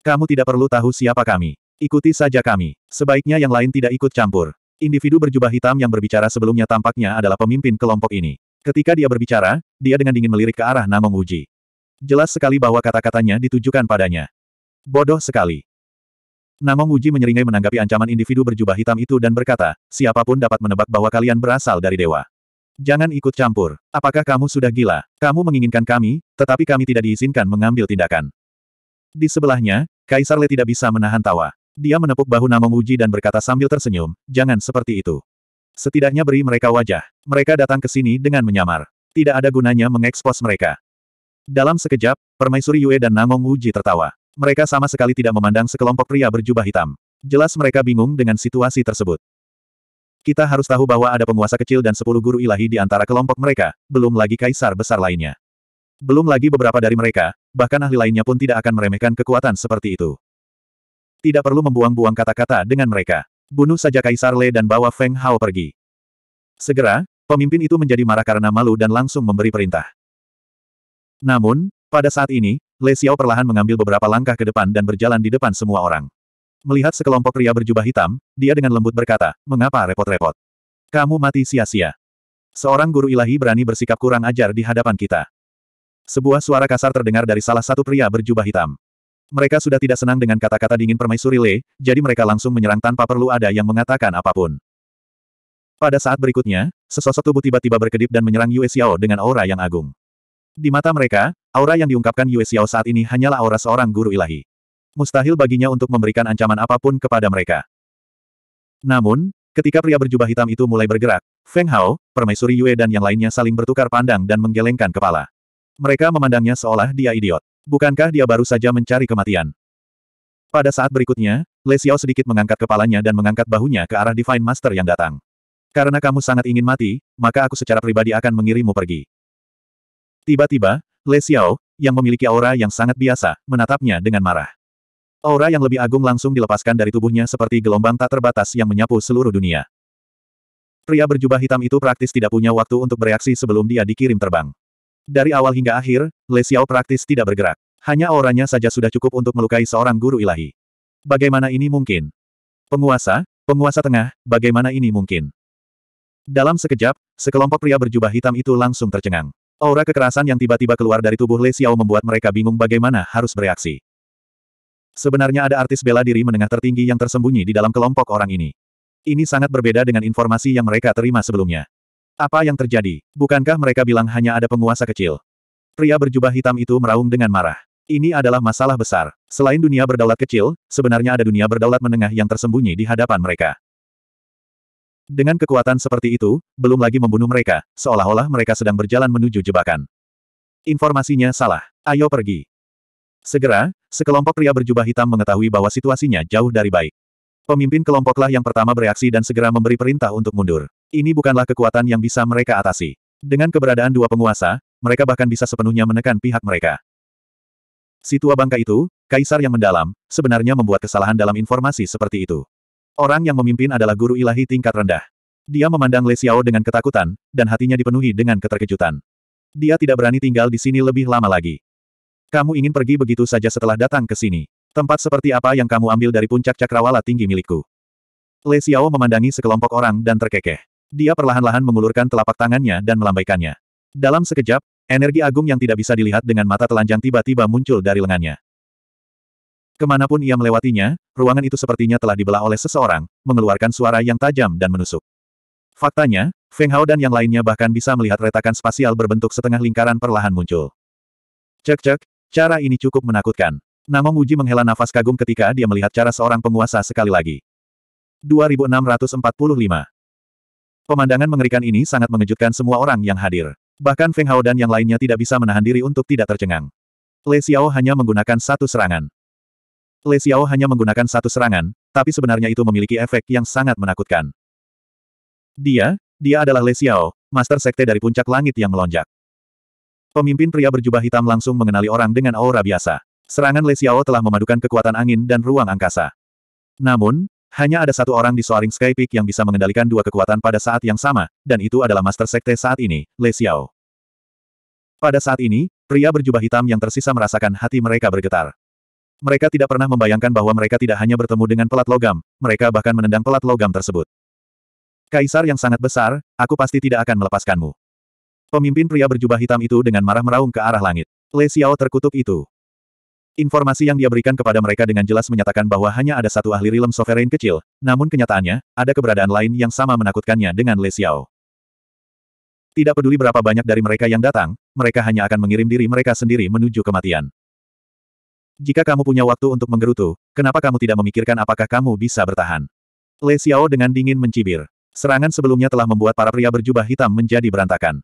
Kamu tidak perlu tahu siapa kami. Ikuti saja kami. Sebaiknya yang lain tidak ikut campur. Individu berjubah hitam yang berbicara sebelumnya tampaknya adalah pemimpin kelompok ini. Ketika dia berbicara, dia dengan dingin melirik ke arah Namong Uji. Jelas sekali bahwa kata-katanya ditujukan padanya. Bodoh sekali. Namong Uji menyeringai menanggapi ancaman individu berjubah hitam itu dan berkata, siapapun dapat menebak bahwa kalian berasal dari dewa. Jangan ikut campur. Apakah kamu sudah gila? Kamu menginginkan kami, tetapi kami tidak diizinkan mengambil tindakan. Di sebelahnya, Kaisar Le tidak bisa menahan tawa. Dia menepuk bahu Namong Uji dan berkata sambil tersenyum, jangan seperti itu. Setidaknya beri mereka wajah. Mereka datang ke sini dengan menyamar. Tidak ada gunanya mengekspos mereka. Dalam sekejap, Permaisuri Yue dan Nangong Wuji tertawa. Mereka sama sekali tidak memandang sekelompok pria berjubah hitam. Jelas mereka bingung dengan situasi tersebut. Kita harus tahu bahwa ada penguasa kecil dan sepuluh guru ilahi di antara kelompok mereka, belum lagi kaisar besar lainnya. Belum lagi beberapa dari mereka, bahkan ahli lainnya pun tidak akan meremehkan kekuatan seperti itu. Tidak perlu membuang-buang kata-kata dengan mereka. Bunuh saja Kaisar Le dan bawa Feng Hao pergi. Segera, pemimpin itu menjadi marah karena malu dan langsung memberi perintah. Namun, pada saat ini, Le Xiao perlahan mengambil beberapa langkah ke depan dan berjalan di depan semua orang. Melihat sekelompok pria berjubah hitam, dia dengan lembut berkata, mengapa repot-repot? Kamu mati sia-sia. Seorang guru ilahi berani bersikap kurang ajar di hadapan kita. Sebuah suara kasar terdengar dari salah satu pria berjubah hitam. Mereka sudah tidak senang dengan kata-kata dingin permaisuri Lei, jadi mereka langsung menyerang tanpa perlu ada yang mengatakan apapun. Pada saat berikutnya, sesosok tubuh tiba-tiba berkedip dan menyerang Yue Xiao dengan aura yang agung. Di mata mereka, aura yang diungkapkan Yue Xiao saat ini hanyalah aura seorang guru ilahi. Mustahil baginya untuk memberikan ancaman apapun kepada mereka. Namun, ketika pria berjubah hitam itu mulai bergerak, Feng Hao, permaisuri Yue dan yang lainnya saling bertukar pandang dan menggelengkan kepala. Mereka memandangnya seolah dia idiot. Bukankah dia baru saja mencari kematian? Pada saat berikutnya, Le sedikit mengangkat kepalanya dan mengangkat bahunya ke arah Divine Master yang datang. Karena kamu sangat ingin mati, maka aku secara pribadi akan mengirimmu pergi. Tiba-tiba, Le yang memiliki aura yang sangat biasa, menatapnya dengan marah. Aura yang lebih agung langsung dilepaskan dari tubuhnya seperti gelombang tak terbatas yang menyapu seluruh dunia. Pria berjubah hitam itu praktis tidak punya waktu untuk bereaksi sebelum dia dikirim terbang. Dari awal hingga akhir, Le Xiao praktis tidak bergerak. Hanya auranya saja sudah cukup untuk melukai seorang guru ilahi. Bagaimana ini mungkin? Penguasa, penguasa tengah, bagaimana ini mungkin? Dalam sekejap, sekelompok pria berjubah hitam itu langsung tercengang. Aura kekerasan yang tiba-tiba keluar dari tubuh Le Xiao membuat mereka bingung bagaimana harus bereaksi. Sebenarnya ada artis bela diri menengah tertinggi yang tersembunyi di dalam kelompok orang ini. Ini sangat berbeda dengan informasi yang mereka terima sebelumnya. Apa yang terjadi? Bukankah mereka bilang hanya ada penguasa kecil? Pria berjubah hitam itu meraung dengan marah. Ini adalah masalah besar. Selain dunia berdaulat kecil, sebenarnya ada dunia berdaulat menengah yang tersembunyi di hadapan mereka. Dengan kekuatan seperti itu, belum lagi membunuh mereka, seolah-olah mereka sedang berjalan menuju jebakan. Informasinya salah. Ayo pergi. Segera, sekelompok pria berjubah hitam mengetahui bahwa situasinya jauh dari baik. Pemimpin kelompoklah yang pertama bereaksi dan segera memberi perintah untuk mundur. Ini bukanlah kekuatan yang bisa mereka atasi. Dengan keberadaan dua penguasa, mereka bahkan bisa sepenuhnya menekan pihak mereka. Si tua bangka itu, kaisar yang mendalam, sebenarnya membuat kesalahan dalam informasi seperti itu. Orang yang memimpin adalah guru ilahi tingkat rendah. Dia memandang Le Xiao dengan ketakutan, dan hatinya dipenuhi dengan keterkejutan. Dia tidak berani tinggal di sini lebih lama lagi. Kamu ingin pergi begitu saja setelah datang ke sini. Tempat seperti apa yang kamu ambil dari puncak cakrawala tinggi milikku? Le Xiao memandangi sekelompok orang dan terkekeh. Dia perlahan-lahan mengulurkan telapak tangannya dan melambaikannya. Dalam sekejap, energi agung yang tidak bisa dilihat dengan mata telanjang tiba-tiba muncul dari lengannya. Kemanapun ia melewatinya, ruangan itu sepertinya telah dibelah oleh seseorang, mengeluarkan suara yang tajam dan menusuk. Faktanya, Feng Hao dan yang lainnya bahkan bisa melihat retakan spasial berbentuk setengah lingkaran perlahan muncul. Cek-cek, cara ini cukup menakutkan. Namong Muji menghela nafas kagum ketika dia melihat cara seorang penguasa sekali lagi. 2645 Pemandangan mengerikan ini sangat mengejutkan semua orang yang hadir. Bahkan Feng Hao dan yang lainnya tidak bisa menahan diri untuk tidak tercengang. Le Xiao hanya menggunakan satu serangan. Le Xiao hanya menggunakan satu serangan, tapi sebenarnya itu memiliki efek yang sangat menakutkan. Dia, dia adalah Le Xiao, Master Sekte dari Puncak Langit yang melonjak. Pemimpin pria berjubah hitam langsung mengenali orang dengan aura biasa. Serangan Le Xiao telah memadukan kekuatan angin dan ruang angkasa. Namun, hanya ada satu orang di Soaring Sky Peak yang bisa mengendalikan dua kekuatan pada saat yang sama, dan itu adalah Master Sekte saat ini, Le Xiao. Pada saat ini, pria berjubah hitam yang tersisa merasakan hati mereka bergetar. Mereka tidak pernah membayangkan bahwa mereka tidak hanya bertemu dengan pelat logam, mereka bahkan menendang pelat logam tersebut. Kaisar yang sangat besar, aku pasti tidak akan melepaskanmu. Pemimpin pria berjubah hitam itu dengan marah meraung ke arah langit. Le Xiao terkutuk itu. Informasi yang dia berikan kepada mereka dengan jelas menyatakan bahwa hanya ada satu ahli rilem sovereign kecil, namun kenyataannya, ada keberadaan lain yang sama menakutkannya dengan Le Xiao. Tidak peduli berapa banyak dari mereka yang datang, mereka hanya akan mengirim diri mereka sendiri menuju kematian. Jika kamu punya waktu untuk menggerutu, kenapa kamu tidak memikirkan apakah kamu bisa bertahan? Le Xiao dengan dingin mencibir. Serangan sebelumnya telah membuat para pria berjubah hitam menjadi berantakan.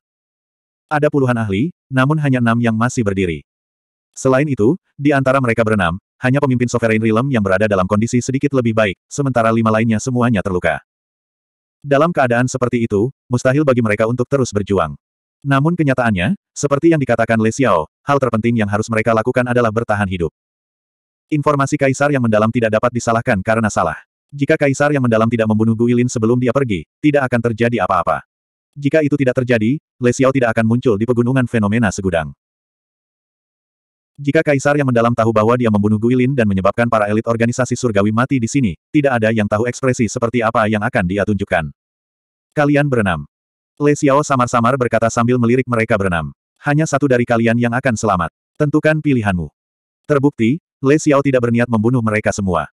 Ada puluhan ahli, namun hanya enam yang masih berdiri. Selain itu, di antara mereka berenam, hanya pemimpin Sovereign Realm yang berada dalam kondisi sedikit lebih baik, sementara lima lainnya semuanya terluka. Dalam keadaan seperti itu, mustahil bagi mereka untuk terus berjuang. Namun kenyataannya, seperti yang dikatakan Le Xiao, hal terpenting yang harus mereka lakukan adalah bertahan hidup. Informasi kaisar yang mendalam tidak dapat disalahkan karena salah. Jika kaisar yang mendalam tidak membunuh Guilin sebelum dia pergi, tidak akan terjadi apa-apa. Jika itu tidak terjadi, Le Xiao tidak akan muncul di pegunungan fenomena segudang. Jika kaisar yang mendalam tahu bahwa dia membunuh Guilin dan menyebabkan para elit organisasi surgawi mati di sini, tidak ada yang tahu ekspresi seperti apa yang akan dia tunjukkan. Kalian berenam. Le Xiao samar-samar berkata sambil melirik mereka berenam. Hanya satu dari kalian yang akan selamat. Tentukan pilihanmu. Terbukti, Le Xiao tidak berniat membunuh mereka semua.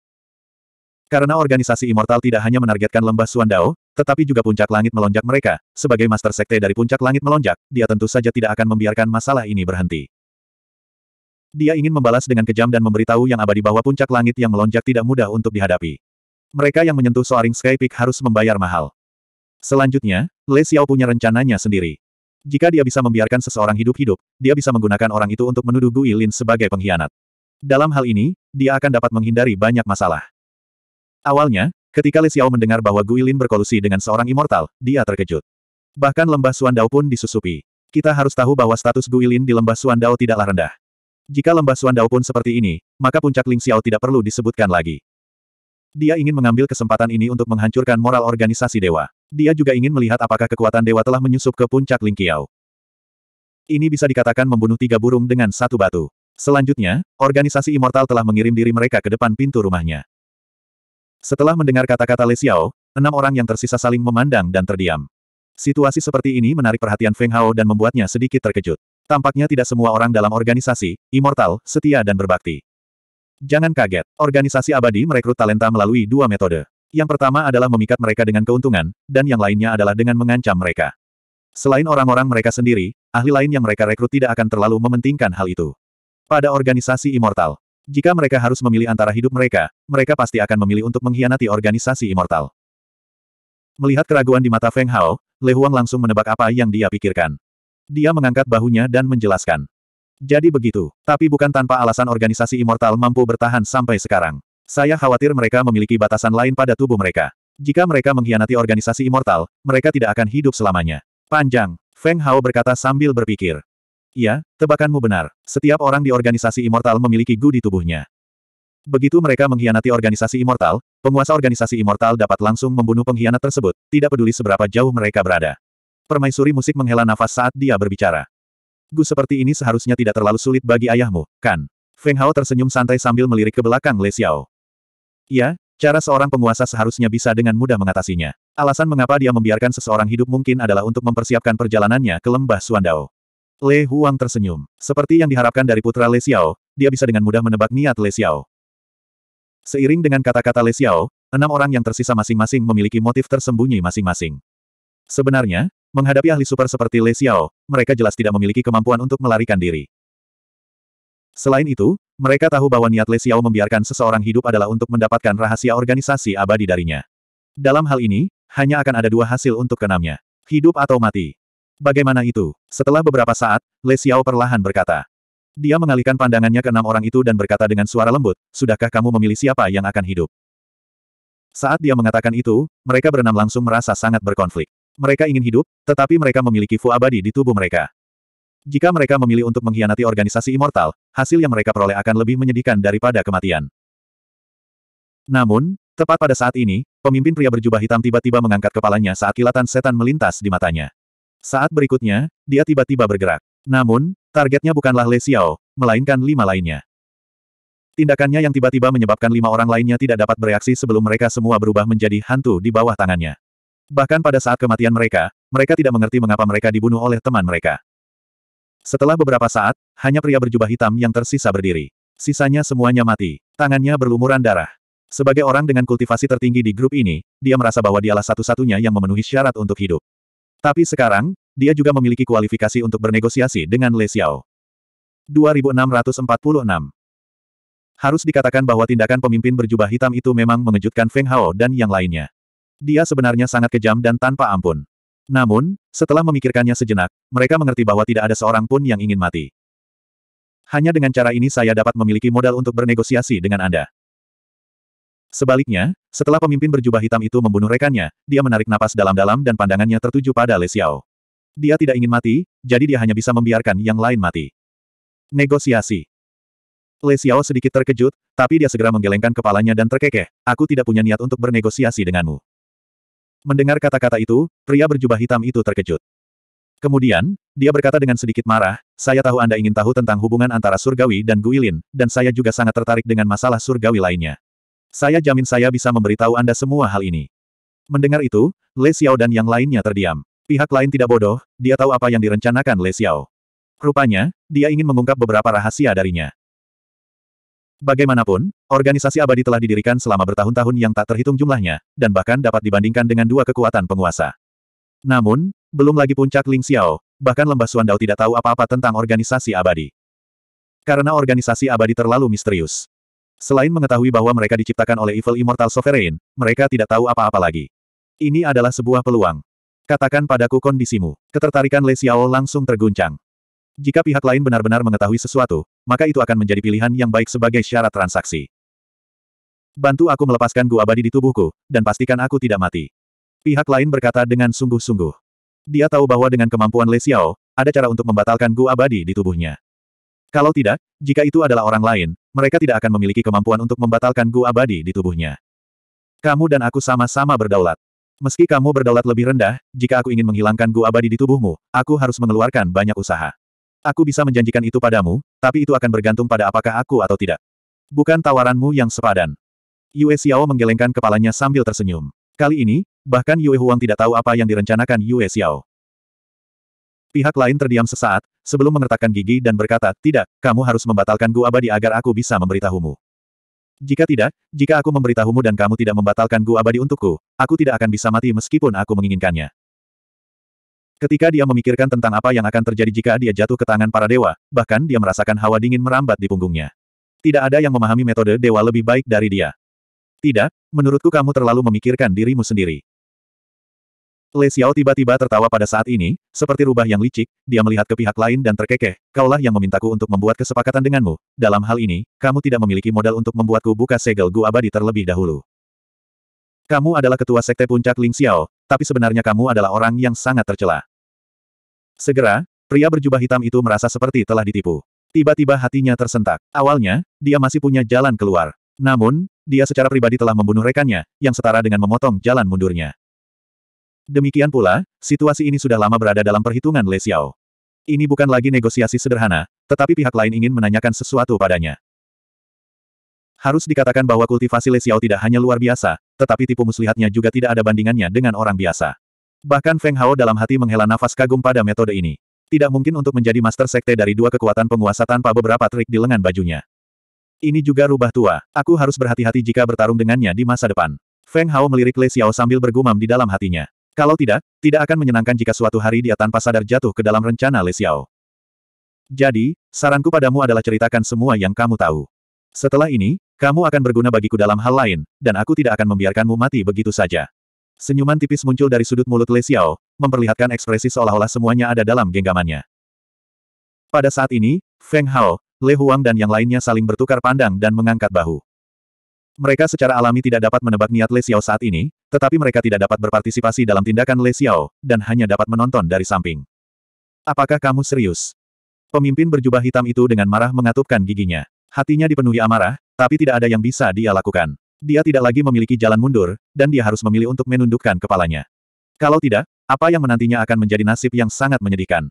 Karena organisasi immortal tidak hanya menargetkan lembah Suandao, tetapi juga puncak langit melonjak mereka, sebagai master sekte dari puncak langit melonjak, dia tentu saja tidak akan membiarkan masalah ini berhenti. Dia ingin membalas dengan kejam dan memberitahu yang abadi bahwa puncak langit yang melonjak tidak mudah untuk dihadapi. Mereka yang menyentuh Soaring Sky Peak harus membayar mahal. Selanjutnya, Le Xiao punya rencananya sendiri. Jika dia bisa membiarkan seseorang hidup-hidup, dia bisa menggunakan orang itu untuk menuduh Gui Lin sebagai pengkhianat. Dalam hal ini, dia akan dapat menghindari banyak masalah. Awalnya, ketika Le Xiao mendengar bahwa Gui Lin berkolusi dengan seorang immortal, dia terkejut. Bahkan lembah Suandao pun disusupi. Kita harus tahu bahwa status Gui Lin di lembah Suandao tidaklah rendah. Jika lembah Suandao pun seperti ini, maka puncak Ling Xiao tidak perlu disebutkan lagi. Dia ingin mengambil kesempatan ini untuk menghancurkan moral organisasi dewa. Dia juga ingin melihat apakah kekuatan dewa telah menyusup ke puncak Ling Qiao. Ini bisa dikatakan membunuh tiga burung dengan satu batu. Selanjutnya, organisasi Immortal telah mengirim diri mereka ke depan pintu rumahnya. Setelah mendengar kata-kata Le Xiao, enam orang yang tersisa saling memandang dan terdiam. Situasi seperti ini menarik perhatian Feng Hao dan membuatnya sedikit terkejut. Tampaknya tidak semua orang dalam organisasi, immortal, setia dan berbakti. Jangan kaget, organisasi abadi merekrut talenta melalui dua metode. Yang pertama adalah memikat mereka dengan keuntungan, dan yang lainnya adalah dengan mengancam mereka. Selain orang-orang mereka sendiri, ahli lain yang mereka rekrut tidak akan terlalu mementingkan hal itu. Pada organisasi immortal, jika mereka harus memilih antara hidup mereka, mereka pasti akan memilih untuk mengkhianati organisasi immortal. Melihat keraguan di mata Feng Hao, Le Huang langsung menebak apa yang dia pikirkan. Dia mengangkat bahunya dan menjelaskan. Jadi begitu, tapi bukan tanpa alasan organisasi immortal mampu bertahan sampai sekarang. Saya khawatir mereka memiliki batasan lain pada tubuh mereka. Jika mereka mengkhianati organisasi immortal, mereka tidak akan hidup selamanya. Panjang, Feng Hao berkata sambil berpikir. Ya, tebakanmu benar. Setiap orang di organisasi immortal memiliki gu di tubuhnya. Begitu mereka mengkhianati organisasi immortal, penguasa organisasi immortal dapat langsung membunuh pengkhianat tersebut, tidak peduli seberapa jauh mereka berada. Permaisuri musik menghela nafas saat dia berbicara. Gu seperti ini seharusnya tidak terlalu sulit bagi ayahmu, kan? Feng Hao tersenyum santai sambil melirik ke belakang Le Xiao. Iya, cara seorang penguasa seharusnya bisa dengan mudah mengatasinya. Alasan mengapa dia membiarkan seseorang hidup mungkin adalah untuk mempersiapkan perjalanannya ke lembah Suandao. Le Huang tersenyum. Seperti yang diharapkan dari putra Le Xiao, dia bisa dengan mudah menebak niat Le Xiao. Seiring dengan kata-kata Le Xiao, enam orang yang tersisa masing-masing memiliki motif tersembunyi masing-masing. Sebenarnya, Menghadapi ahli super seperti Lesiao, Xiao, mereka jelas tidak memiliki kemampuan untuk melarikan diri. Selain itu, mereka tahu bahwa niat Lesiao Xiao membiarkan seseorang hidup adalah untuk mendapatkan rahasia organisasi abadi darinya. Dalam hal ini, hanya akan ada dua hasil untuk kenamnya. Hidup atau mati. Bagaimana itu? Setelah beberapa saat, Lesiao Xiao perlahan berkata. Dia mengalihkan pandangannya ke enam orang itu dan berkata dengan suara lembut, Sudahkah kamu memilih siapa yang akan hidup? Saat dia mengatakan itu, mereka berenam langsung merasa sangat berkonflik. Mereka ingin hidup, tetapi mereka memiliki Fu abadi di tubuh mereka. Jika mereka memilih untuk mengkhianati organisasi immortal, hasil yang mereka peroleh akan lebih menyedihkan daripada kematian. Namun, tepat pada saat ini, pemimpin pria berjubah hitam tiba-tiba mengangkat kepalanya saat kilatan setan melintas di matanya. Saat berikutnya, dia tiba-tiba bergerak. Namun, targetnya bukanlah Le Xiao, melainkan lima lainnya. Tindakannya yang tiba-tiba menyebabkan lima orang lainnya tidak dapat bereaksi sebelum mereka semua berubah menjadi hantu di bawah tangannya. Bahkan pada saat kematian mereka, mereka tidak mengerti mengapa mereka dibunuh oleh teman mereka. Setelah beberapa saat, hanya pria berjubah hitam yang tersisa berdiri. Sisanya semuanya mati, tangannya berlumuran darah. Sebagai orang dengan kultivasi tertinggi di grup ini, dia merasa bahwa dialah satu-satunya yang memenuhi syarat untuk hidup. Tapi sekarang, dia juga memiliki kualifikasi untuk bernegosiasi dengan Le Xiao. 2646 Harus dikatakan bahwa tindakan pemimpin berjubah hitam itu memang mengejutkan Feng Hao dan yang lainnya. Dia sebenarnya sangat kejam dan tanpa ampun. Namun, setelah memikirkannya sejenak, mereka mengerti bahwa tidak ada seorang pun yang ingin mati. Hanya dengan cara ini saya dapat memiliki modal untuk bernegosiasi dengan Anda. Sebaliknya, setelah pemimpin berjubah hitam itu membunuh rekannya, dia menarik napas dalam-dalam dan pandangannya tertuju pada Le Xiao. Dia tidak ingin mati, jadi dia hanya bisa membiarkan yang lain mati. Negosiasi Le Xiao sedikit terkejut, tapi dia segera menggelengkan kepalanya dan terkekeh, aku tidak punya niat untuk bernegosiasi denganmu. Mendengar kata-kata itu, pria berjubah hitam itu terkejut. Kemudian, dia berkata dengan sedikit marah, saya tahu Anda ingin tahu tentang hubungan antara surgawi dan Guilin, dan saya juga sangat tertarik dengan masalah surgawi lainnya. Saya jamin saya bisa memberitahu Anda semua hal ini. Mendengar itu, Le Xiao dan yang lainnya terdiam. Pihak lain tidak bodoh, dia tahu apa yang direncanakan Le Xiao. Rupanya, dia ingin mengungkap beberapa rahasia darinya. Bagaimanapun, organisasi abadi telah didirikan selama bertahun-tahun yang tak terhitung jumlahnya, dan bahkan dapat dibandingkan dengan dua kekuatan penguasa. Namun, belum lagi puncak Ling Xiao, bahkan lembah Suandao tidak tahu apa-apa tentang organisasi abadi. Karena organisasi abadi terlalu misterius. Selain mengetahui bahwa mereka diciptakan oleh Evil Immortal Sovereign, mereka tidak tahu apa-apa lagi. Ini adalah sebuah peluang. Katakan padaku kondisimu. Ketertarikan Le Xiao langsung terguncang. Jika pihak lain benar-benar mengetahui sesuatu, maka itu akan menjadi pilihan yang baik sebagai syarat transaksi. Bantu aku melepaskan gua abadi di tubuhku, dan pastikan aku tidak mati. Pihak lain berkata dengan sungguh-sungguh. Dia tahu bahwa dengan kemampuan Le Xiao, ada cara untuk membatalkan gua abadi di tubuhnya. Kalau tidak, jika itu adalah orang lain, mereka tidak akan memiliki kemampuan untuk membatalkan gua abadi di tubuhnya. Kamu dan aku sama-sama berdaulat. Meski kamu berdaulat lebih rendah, jika aku ingin menghilangkan gua abadi di tubuhmu, aku harus mengeluarkan banyak usaha. Aku bisa menjanjikan itu padamu, tapi itu akan bergantung pada apakah aku atau tidak. Bukan tawaranmu yang sepadan. Yue Xiao menggelengkan kepalanya sambil tersenyum. Kali ini, bahkan Yue Huang tidak tahu apa yang direncanakan Yue Xiao. Pihak lain terdiam sesaat, sebelum mengertakkan gigi dan berkata, tidak, kamu harus membatalkan Gu Abadi agar aku bisa memberitahumu. Jika tidak, jika aku memberitahumu dan kamu tidak membatalkan Gu Abadi untukku, aku tidak akan bisa mati meskipun aku menginginkannya. Ketika dia memikirkan tentang apa yang akan terjadi jika dia jatuh ke tangan para dewa, bahkan dia merasakan hawa dingin merambat di punggungnya. Tidak ada yang memahami metode dewa lebih baik dari dia. Tidak, menurutku kamu terlalu memikirkan dirimu sendiri. Le Xiao tiba-tiba tertawa pada saat ini, seperti rubah yang licik, dia melihat ke pihak lain dan terkekeh, kaulah yang memintaku untuk membuat kesepakatan denganmu. Dalam hal ini, kamu tidak memiliki modal untuk membuatku buka segel gua abadi terlebih dahulu. Kamu adalah ketua sekte puncak Ling Xiao, tapi sebenarnya kamu adalah orang yang sangat tercela. Segera, pria berjubah hitam itu merasa seperti telah ditipu. Tiba-tiba hatinya tersentak. Awalnya, dia masih punya jalan keluar. Namun, dia secara pribadi telah membunuh rekannya, yang setara dengan memotong jalan mundurnya. Demikian pula, situasi ini sudah lama berada dalam perhitungan Le Xiao. Ini bukan lagi negosiasi sederhana, tetapi pihak lain ingin menanyakan sesuatu padanya. Harus dikatakan bahwa kultivasi Le Xiao tidak hanya luar biasa, tetapi tipu muslihatnya juga tidak ada bandingannya dengan orang biasa. Bahkan Feng Hao dalam hati menghela nafas kagum pada metode ini. Tidak mungkin untuk menjadi master sekte dari dua kekuatan penguasa tanpa beberapa trik di lengan bajunya. Ini juga rubah tua, aku harus berhati-hati jika bertarung dengannya di masa depan. Feng Hao melirik Le Xiao sambil bergumam di dalam hatinya. Kalau tidak, tidak akan menyenangkan jika suatu hari dia tanpa sadar jatuh ke dalam rencana Le Xiao. Jadi, saranku padamu adalah ceritakan semua yang kamu tahu. Setelah ini, kamu akan berguna bagiku dalam hal lain, dan aku tidak akan membiarkanmu mati begitu saja. Senyuman tipis muncul dari sudut mulut Le Xiao, memperlihatkan ekspresi seolah-olah semuanya ada dalam genggamannya. Pada saat ini, Feng Hao, Le Huang dan yang lainnya saling bertukar pandang dan mengangkat bahu. Mereka secara alami tidak dapat menebak niat Le Xiao saat ini, tetapi mereka tidak dapat berpartisipasi dalam tindakan Le Xiao, dan hanya dapat menonton dari samping. Apakah kamu serius? Pemimpin berjubah hitam itu dengan marah mengatupkan giginya. Hatinya dipenuhi amarah, tapi tidak ada yang bisa dia lakukan. Dia tidak lagi memiliki jalan mundur, dan dia harus memilih untuk menundukkan kepalanya. Kalau tidak, apa yang menantinya akan menjadi nasib yang sangat menyedihkan.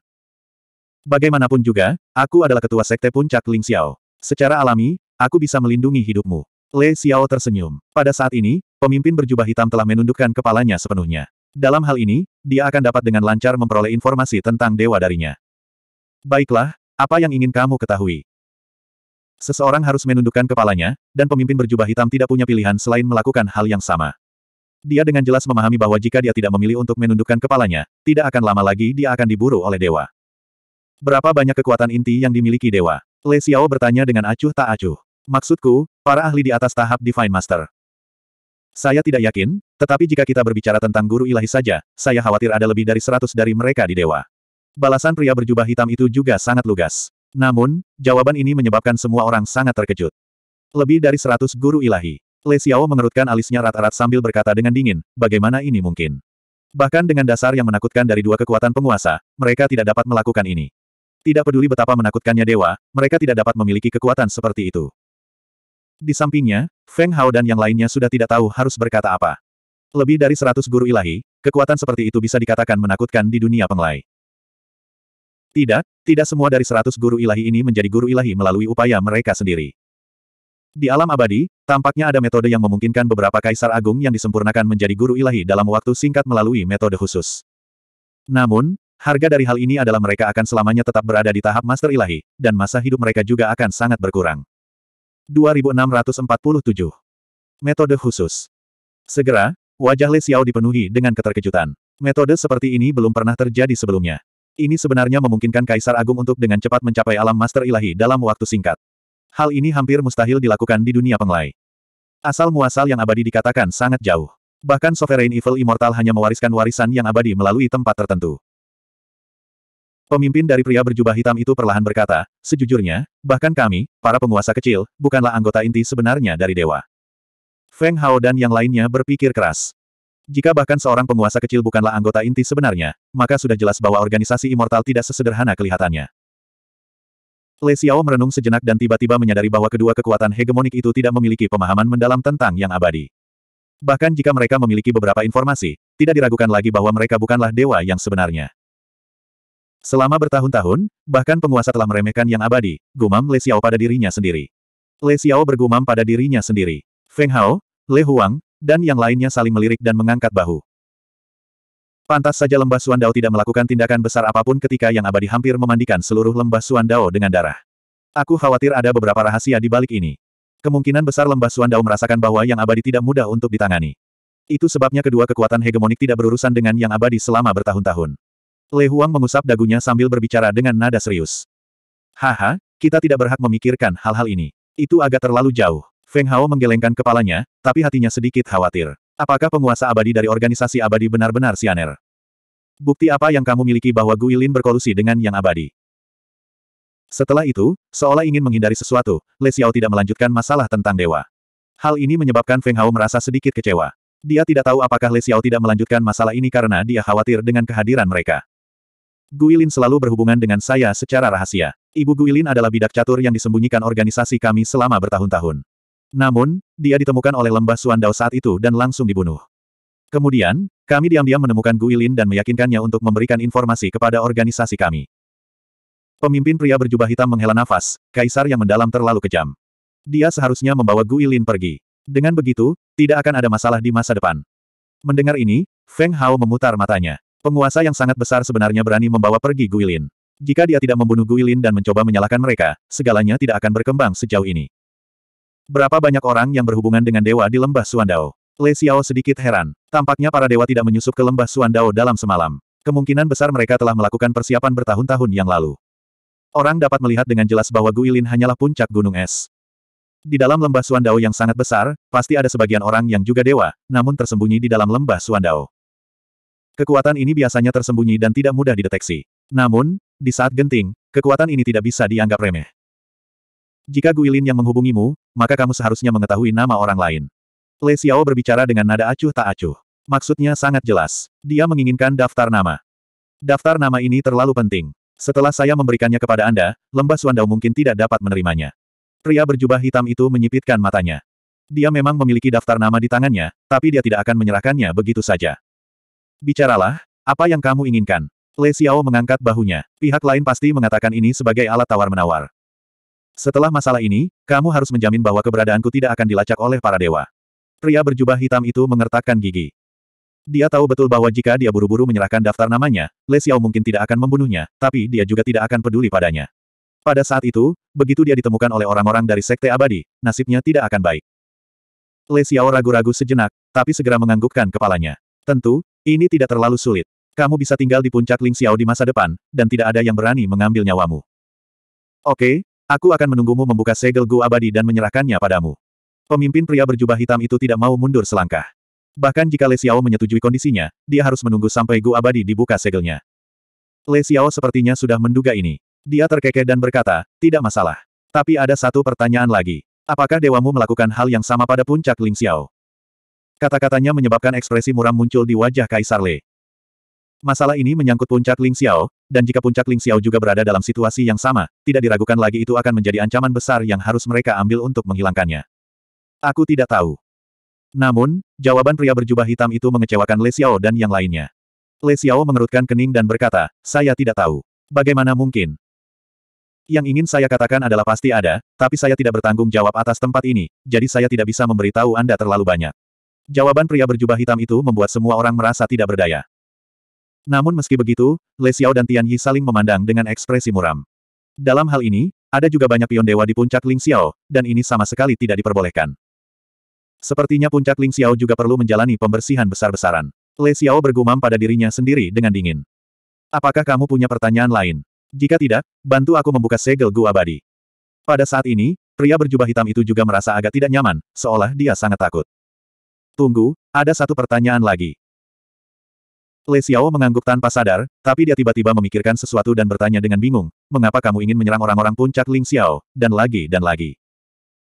Bagaimanapun juga, aku adalah ketua sekte puncak Ling Xiao. Secara alami, aku bisa melindungi hidupmu. Le Xiao tersenyum. Pada saat ini, pemimpin berjubah hitam telah menundukkan kepalanya sepenuhnya. Dalam hal ini, dia akan dapat dengan lancar memperoleh informasi tentang dewa darinya. Baiklah, apa yang ingin kamu ketahui? Seseorang harus menundukkan kepalanya, dan pemimpin berjubah hitam tidak punya pilihan selain melakukan hal yang sama. Dia dengan jelas memahami bahwa jika dia tidak memilih untuk menundukkan kepalanya, tidak akan lama lagi dia akan diburu oleh dewa. Berapa banyak kekuatan inti yang dimiliki dewa? Le Xiao bertanya dengan acuh tak acuh. Maksudku, para ahli di atas tahap Divine Master. Saya tidak yakin, tetapi jika kita berbicara tentang guru ilahi saja, saya khawatir ada lebih dari seratus dari mereka di dewa. Balasan pria berjubah hitam itu juga sangat lugas. Namun, jawaban ini menyebabkan semua orang sangat terkejut. Lebih dari seratus guru ilahi. Le Xiao mengerutkan alisnya rat-rat sambil berkata dengan dingin, bagaimana ini mungkin? Bahkan dengan dasar yang menakutkan dari dua kekuatan penguasa, mereka tidak dapat melakukan ini. Tidak peduli betapa menakutkannya dewa, mereka tidak dapat memiliki kekuatan seperti itu. Di sampingnya, Feng Hao dan yang lainnya sudah tidak tahu harus berkata apa. Lebih dari seratus guru ilahi, kekuatan seperti itu bisa dikatakan menakutkan di dunia penglai. Tidak, tidak semua dari seratus guru ilahi ini menjadi guru ilahi melalui upaya mereka sendiri. Di alam abadi, tampaknya ada metode yang memungkinkan beberapa kaisar agung yang disempurnakan menjadi guru ilahi dalam waktu singkat melalui metode khusus. Namun, harga dari hal ini adalah mereka akan selamanya tetap berada di tahap master ilahi, dan masa hidup mereka juga akan sangat berkurang. 2647 Metode khusus Segera, wajah Le Xiao dipenuhi dengan keterkejutan. Metode seperti ini belum pernah terjadi sebelumnya. Ini sebenarnya memungkinkan Kaisar Agung untuk dengan cepat mencapai alam master ilahi dalam waktu singkat. Hal ini hampir mustahil dilakukan di dunia penglai. Asal-muasal yang abadi dikatakan sangat jauh. Bahkan Sovereign Evil Immortal hanya mewariskan warisan yang abadi melalui tempat tertentu. Pemimpin dari pria berjubah hitam itu perlahan berkata, sejujurnya, bahkan kami, para penguasa kecil, bukanlah anggota inti sebenarnya dari dewa. Feng Hao dan yang lainnya berpikir keras. Jika bahkan seorang penguasa kecil bukanlah anggota inti sebenarnya, maka sudah jelas bahwa organisasi immortal tidak sesederhana kelihatannya. Le Xiao merenung sejenak dan tiba-tiba menyadari bahwa kedua kekuatan hegemonik itu tidak memiliki pemahaman mendalam tentang yang abadi. Bahkan jika mereka memiliki beberapa informasi, tidak diragukan lagi bahwa mereka bukanlah dewa yang sebenarnya. Selama bertahun-tahun, bahkan penguasa telah meremehkan yang abadi, gumam Le Xiao pada dirinya sendiri. Le Xiao bergumam pada dirinya sendiri. Feng Hao, Le Huang, dan yang lainnya saling melirik dan mengangkat bahu. Pantas saja lembah Suandao tidak melakukan tindakan besar apapun ketika yang abadi hampir memandikan seluruh lembah Suandao dengan darah. Aku khawatir ada beberapa rahasia di balik ini. Kemungkinan besar lembah Suandao merasakan bahwa yang abadi tidak mudah untuk ditangani. Itu sebabnya kedua kekuatan hegemonik tidak berurusan dengan yang abadi selama bertahun-tahun. Le Huang mengusap dagunya sambil berbicara dengan nada serius. Haha, kita tidak berhak memikirkan hal-hal ini. Itu agak terlalu jauh. Feng Hao menggelengkan kepalanya, tapi hatinya sedikit khawatir. Apakah penguasa abadi dari organisasi abadi benar-benar Sianer? Bukti apa yang kamu miliki bahwa Guilin berkolusi dengan yang abadi? Setelah itu, seolah ingin menghindari sesuatu, Le Xiao tidak melanjutkan masalah tentang dewa. Hal ini menyebabkan Feng Hao merasa sedikit kecewa. Dia tidak tahu apakah Le Xiao tidak melanjutkan masalah ini karena dia khawatir dengan kehadiran mereka. Guilin selalu berhubungan dengan saya secara rahasia. Ibu Guilin adalah bidak catur yang disembunyikan organisasi kami selama bertahun-tahun. Namun, dia ditemukan oleh lembah Suandao saat itu dan langsung dibunuh. Kemudian, kami diam-diam menemukan Guilin dan meyakinkannya untuk memberikan informasi kepada organisasi kami. Pemimpin pria berjubah hitam menghela nafas, kaisar yang mendalam terlalu kejam. Dia seharusnya membawa Guilin pergi. Dengan begitu, tidak akan ada masalah di masa depan. Mendengar ini, Feng Hao memutar matanya. Penguasa yang sangat besar sebenarnya berani membawa pergi Guilin. Jika dia tidak membunuh Guilin dan mencoba menyalahkan mereka, segalanya tidak akan berkembang sejauh ini. Berapa banyak orang yang berhubungan dengan dewa di lembah Suandao? Le Xiao sedikit heran. Tampaknya para dewa tidak menyusup ke lembah Suandao dalam semalam. Kemungkinan besar mereka telah melakukan persiapan bertahun-tahun yang lalu. Orang dapat melihat dengan jelas bahwa Guilin hanyalah puncak gunung es. Di dalam lembah Suandao yang sangat besar, pasti ada sebagian orang yang juga dewa, namun tersembunyi di dalam lembah Suandao. Kekuatan ini biasanya tersembunyi dan tidak mudah dideteksi. Namun, di saat genting, kekuatan ini tidak bisa dianggap remeh. Jika Guilin yang menghubungimu, maka kamu seharusnya mengetahui nama orang lain. Le Xiao berbicara dengan nada acuh tak acuh. Maksudnya sangat jelas. Dia menginginkan daftar nama. Daftar nama ini terlalu penting. Setelah saya memberikannya kepada Anda, lembah Suandao mungkin tidak dapat menerimanya. Pria berjubah hitam itu menyipitkan matanya. Dia memang memiliki daftar nama di tangannya, tapi dia tidak akan menyerahkannya begitu saja. Bicaralah, apa yang kamu inginkan? Le Xiao mengangkat bahunya. Pihak lain pasti mengatakan ini sebagai alat tawar-menawar. Setelah masalah ini, kamu harus menjamin bahwa keberadaanku tidak akan dilacak oleh para dewa. Pria berjubah hitam itu mengertakkan gigi. Dia tahu betul bahwa jika dia buru-buru menyerahkan daftar namanya, Le mungkin tidak akan membunuhnya, tapi dia juga tidak akan peduli padanya. Pada saat itu, begitu dia ditemukan oleh orang-orang dari Sekte Abadi, nasibnya tidak akan baik. Le ragu-ragu sejenak, tapi segera menganggukkan kepalanya. Tentu, ini tidak terlalu sulit. Kamu bisa tinggal di puncak Ling Xiao di masa depan, dan tidak ada yang berani mengambil nyawamu. Oke, Aku akan menunggumu membuka segel gua abadi dan menyerahkannya padamu. Pemimpin pria berjubah hitam itu tidak mau mundur selangkah. Bahkan jika Le Xiao menyetujui kondisinya, dia harus menunggu sampai gua abadi dibuka segelnya. Le Xiao sepertinya sudah menduga ini. Dia terkekeh dan berkata, tidak masalah. Tapi ada satu pertanyaan lagi. Apakah dewamu melakukan hal yang sama pada puncak Ling Xiao? Kata-katanya menyebabkan ekspresi muram muncul di wajah Kaisar Le. Masalah ini menyangkut puncak Ling Xiao, dan jika puncak Ling Xiao juga berada dalam situasi yang sama, tidak diragukan lagi itu akan menjadi ancaman besar yang harus mereka ambil untuk menghilangkannya. Aku tidak tahu. Namun, jawaban pria berjubah hitam itu mengecewakan Le Xiao dan yang lainnya. Le Xiao mengerutkan kening dan berkata, saya tidak tahu. Bagaimana mungkin? Yang ingin saya katakan adalah pasti ada, tapi saya tidak bertanggung jawab atas tempat ini, jadi saya tidak bisa memberitahu Anda terlalu banyak. Jawaban pria berjubah hitam itu membuat semua orang merasa tidak berdaya. Namun meski begitu, Le Xiao dan Tian Yi saling memandang dengan ekspresi muram. Dalam hal ini, ada juga banyak pion dewa di puncak Ling Xiao, dan ini sama sekali tidak diperbolehkan. Sepertinya puncak Ling Xiao juga perlu menjalani pembersihan besar-besaran. Le Xiao bergumam pada dirinya sendiri dengan dingin. Apakah kamu punya pertanyaan lain? Jika tidak, bantu aku membuka segel gua abadi. Pada saat ini, pria berjubah hitam itu juga merasa agak tidak nyaman, seolah dia sangat takut. Tunggu, ada satu pertanyaan lagi. Le Xiao mengangguk tanpa sadar, tapi dia tiba-tiba memikirkan sesuatu dan bertanya dengan bingung, mengapa kamu ingin menyerang orang-orang puncak Ling Xiao, dan lagi dan lagi.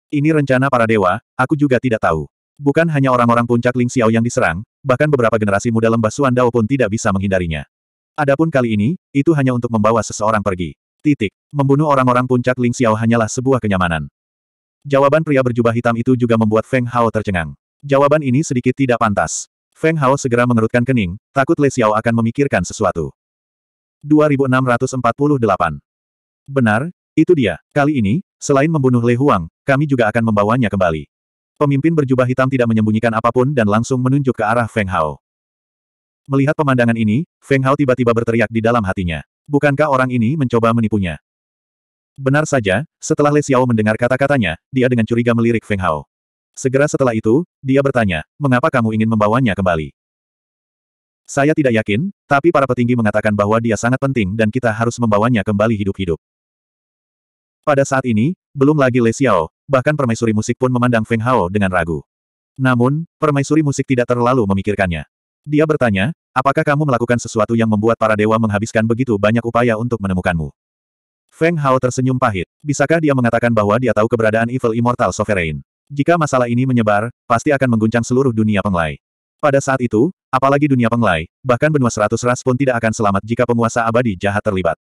Ini rencana para dewa, aku juga tidak tahu. Bukan hanya orang-orang puncak Ling Xiao yang diserang, bahkan beberapa generasi muda lembah Suan Dao pun tidak bisa menghindarinya. Adapun kali ini, itu hanya untuk membawa seseorang pergi. Titik. Membunuh orang-orang puncak Ling Xiao hanyalah sebuah kenyamanan. Jawaban pria berjubah hitam itu juga membuat Feng Hao tercengang. Jawaban ini sedikit tidak pantas. Feng Hao segera mengerutkan kening, takut Le Xiao akan memikirkan sesuatu. 2648. Benar, itu dia. Kali ini, selain membunuh Le Huang, kami juga akan membawanya kembali. Pemimpin berjubah hitam tidak menyembunyikan apapun dan langsung menunjuk ke arah Feng Hao. Melihat pemandangan ini, Feng Hao tiba-tiba berteriak di dalam hatinya. Bukankah orang ini mencoba menipunya? Benar saja, setelah Le Xiao mendengar kata-katanya, dia dengan curiga melirik Feng Hao. Segera setelah itu, dia bertanya, mengapa kamu ingin membawanya kembali? Saya tidak yakin, tapi para petinggi mengatakan bahwa dia sangat penting dan kita harus membawanya kembali hidup-hidup. Pada saat ini, belum lagi Le Xiao, bahkan permaisuri musik pun memandang Feng Hao dengan ragu. Namun, permaisuri musik tidak terlalu memikirkannya. Dia bertanya, apakah kamu melakukan sesuatu yang membuat para dewa menghabiskan begitu banyak upaya untuk menemukanmu? Feng Hao tersenyum pahit. Bisakah dia mengatakan bahwa dia tahu keberadaan Evil Immortal Sovereign? Jika masalah ini menyebar, pasti akan mengguncang seluruh dunia penglai. Pada saat itu, apalagi dunia penglai, bahkan benua seratus ras pun tidak akan selamat jika penguasa abadi jahat terlibat.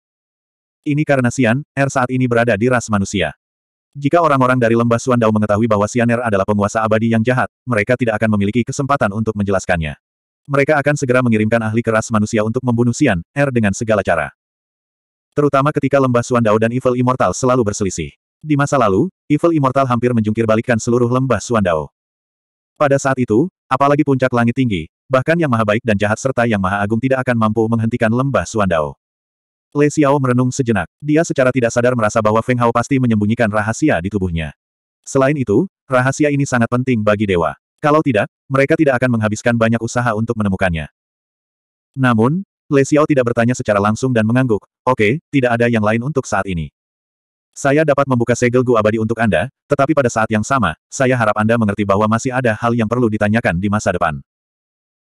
Ini karena Sian, R er saat ini berada di ras manusia. Jika orang-orang dari lembah Suandao mengetahui bahwa Sian R er adalah penguasa abadi yang jahat, mereka tidak akan memiliki kesempatan untuk menjelaskannya. Mereka akan segera mengirimkan ahli keras manusia untuk membunuh Sian R er dengan segala cara. Terutama ketika lembah Suandao dan Evil Immortal selalu berselisih. Di masa lalu, Evil Immortal hampir menjungkir seluruh lembah Suandao. Pada saat itu, apalagi puncak langit tinggi, bahkan yang maha baik dan jahat serta yang maha agung tidak akan mampu menghentikan lembah Suandao. Le Xiao merenung sejenak. Dia secara tidak sadar merasa bahwa Feng Hao pasti menyembunyikan rahasia di tubuhnya. Selain itu, rahasia ini sangat penting bagi dewa. Kalau tidak, mereka tidak akan menghabiskan banyak usaha untuk menemukannya. Namun, Le Xiao tidak bertanya secara langsung dan mengangguk, oke, okay, tidak ada yang lain untuk saat ini. Saya dapat membuka segel gua abadi untuk Anda, tetapi pada saat yang sama, saya harap Anda mengerti bahwa masih ada hal yang perlu ditanyakan di masa depan.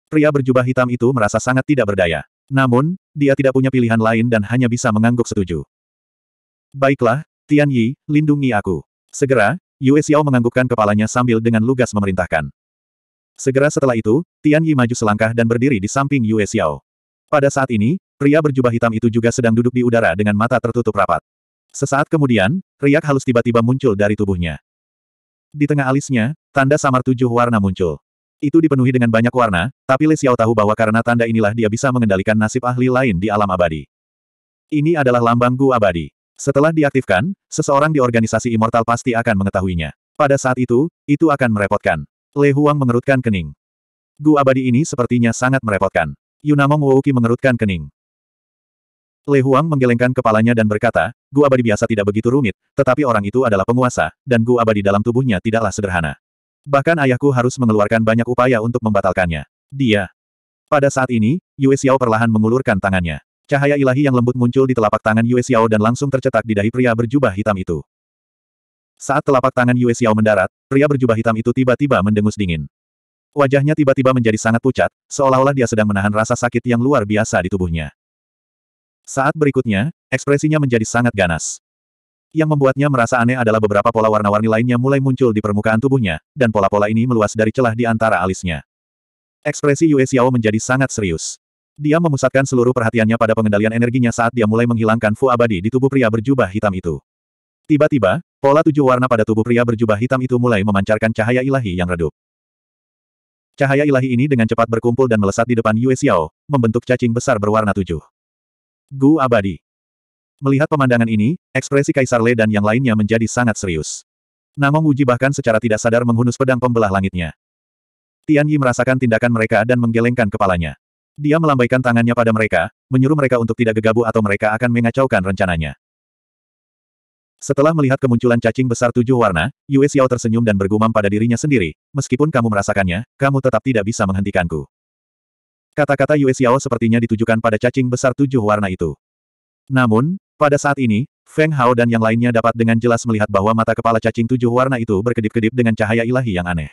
Pria berjubah hitam itu merasa sangat tidak berdaya. Namun, dia tidak punya pilihan lain dan hanya bisa mengangguk setuju. Baiklah, Tian Yi, lindungi aku. Segera, Yue Xiao menganggukkan kepalanya sambil dengan lugas memerintahkan. Segera setelah itu, Tian Yi maju selangkah dan berdiri di samping Yue Xiao. Pada saat ini, pria berjubah hitam itu juga sedang duduk di udara dengan mata tertutup rapat. Sesaat kemudian, riak halus tiba-tiba muncul dari tubuhnya. Di tengah alisnya, tanda samar tujuh warna muncul. Itu dipenuhi dengan banyak warna, tapi Li Xiao tahu bahwa karena tanda inilah dia bisa mengendalikan nasib ahli lain di alam abadi. Ini adalah lambang Gu abadi. Setelah diaktifkan, seseorang di organisasi Immortal pasti akan mengetahuinya. Pada saat itu, itu akan merepotkan. Le Huang mengerutkan kening. Gu abadi ini sepertinya sangat merepotkan. Yunamong Wouki mengerutkan kening. Le Huang menggelengkan kepalanya dan berkata, Gu abadi biasa tidak begitu rumit, tetapi orang itu adalah penguasa, dan Gu abadi dalam tubuhnya tidaklah sederhana. Bahkan ayahku harus mengeluarkan banyak upaya untuk membatalkannya. Dia. Pada saat ini, Yue Xiao perlahan mengulurkan tangannya. Cahaya ilahi yang lembut muncul di telapak tangan Yue Xiao dan langsung tercetak di dahi pria berjubah hitam itu. Saat telapak tangan Yue Xiao mendarat, pria berjubah hitam itu tiba-tiba mendengus dingin. Wajahnya tiba-tiba menjadi sangat pucat, seolah-olah dia sedang menahan rasa sakit yang luar biasa di tubuhnya. Saat berikutnya, ekspresinya menjadi sangat ganas. Yang membuatnya merasa aneh adalah beberapa pola warna-warni lainnya mulai muncul di permukaan tubuhnya, dan pola-pola ini meluas dari celah di antara alisnya. Ekspresi Yue Xiao menjadi sangat serius. Dia memusatkan seluruh perhatiannya pada pengendalian energinya saat dia mulai menghilangkan Fu abadi di tubuh pria berjubah hitam itu. Tiba-tiba, pola tujuh warna pada tubuh pria berjubah hitam itu mulai memancarkan cahaya ilahi yang redup. Cahaya ilahi ini dengan cepat berkumpul dan melesat di depan Yue Xiao, membentuk cacing besar berwarna tujuh. Gu abadi. Melihat pemandangan ini, ekspresi Kaisar Le dan yang lainnya menjadi sangat serius. Namong Uji bahkan secara tidak sadar menghunus pedang pembelah langitnya. Tian Yi merasakan tindakan mereka dan menggelengkan kepalanya. Dia melambaikan tangannya pada mereka, menyuruh mereka untuk tidak gegabah atau mereka akan mengacaukan rencananya. Setelah melihat kemunculan cacing besar tujuh warna, Yue Xiao tersenyum dan bergumam pada dirinya sendiri, meskipun kamu merasakannya, kamu tetap tidak bisa menghentikanku. Kata-kata Yue Xiao sepertinya ditujukan pada cacing besar tujuh warna itu. Namun, pada saat ini, Feng Hao dan yang lainnya dapat dengan jelas melihat bahwa mata kepala cacing tujuh warna itu berkedip-kedip dengan cahaya ilahi yang aneh.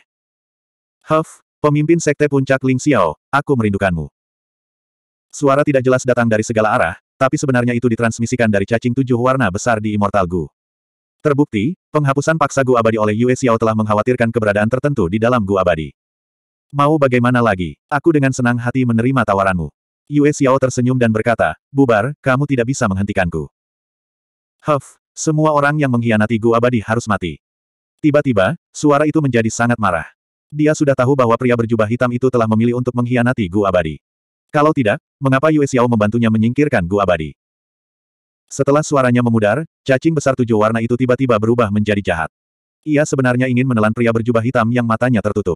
Huff, pemimpin sekte puncak Ling Xiao, aku merindukanmu. Suara tidak jelas datang dari segala arah, tapi sebenarnya itu ditransmisikan dari cacing tujuh warna besar di Immortal Gu. Terbukti, penghapusan paksa Gu Abadi oleh Yue Xiao telah mengkhawatirkan keberadaan tertentu di dalam Gu Abadi. Mau bagaimana lagi? Aku dengan senang hati menerima tawaranmu. Yue Xiao tersenyum dan berkata, Bubar, kamu tidak bisa menghentikanku. Huff, semua orang yang mengkhianati Gu Abadi harus mati. Tiba-tiba, suara itu menjadi sangat marah. Dia sudah tahu bahwa pria berjubah hitam itu telah memilih untuk mengkhianati Gu Abadi. Kalau tidak, mengapa Yue Xiao membantunya menyingkirkan Gu Abadi? Setelah suaranya memudar, cacing besar tujuh warna itu tiba-tiba berubah menjadi jahat. Ia sebenarnya ingin menelan pria berjubah hitam yang matanya tertutup.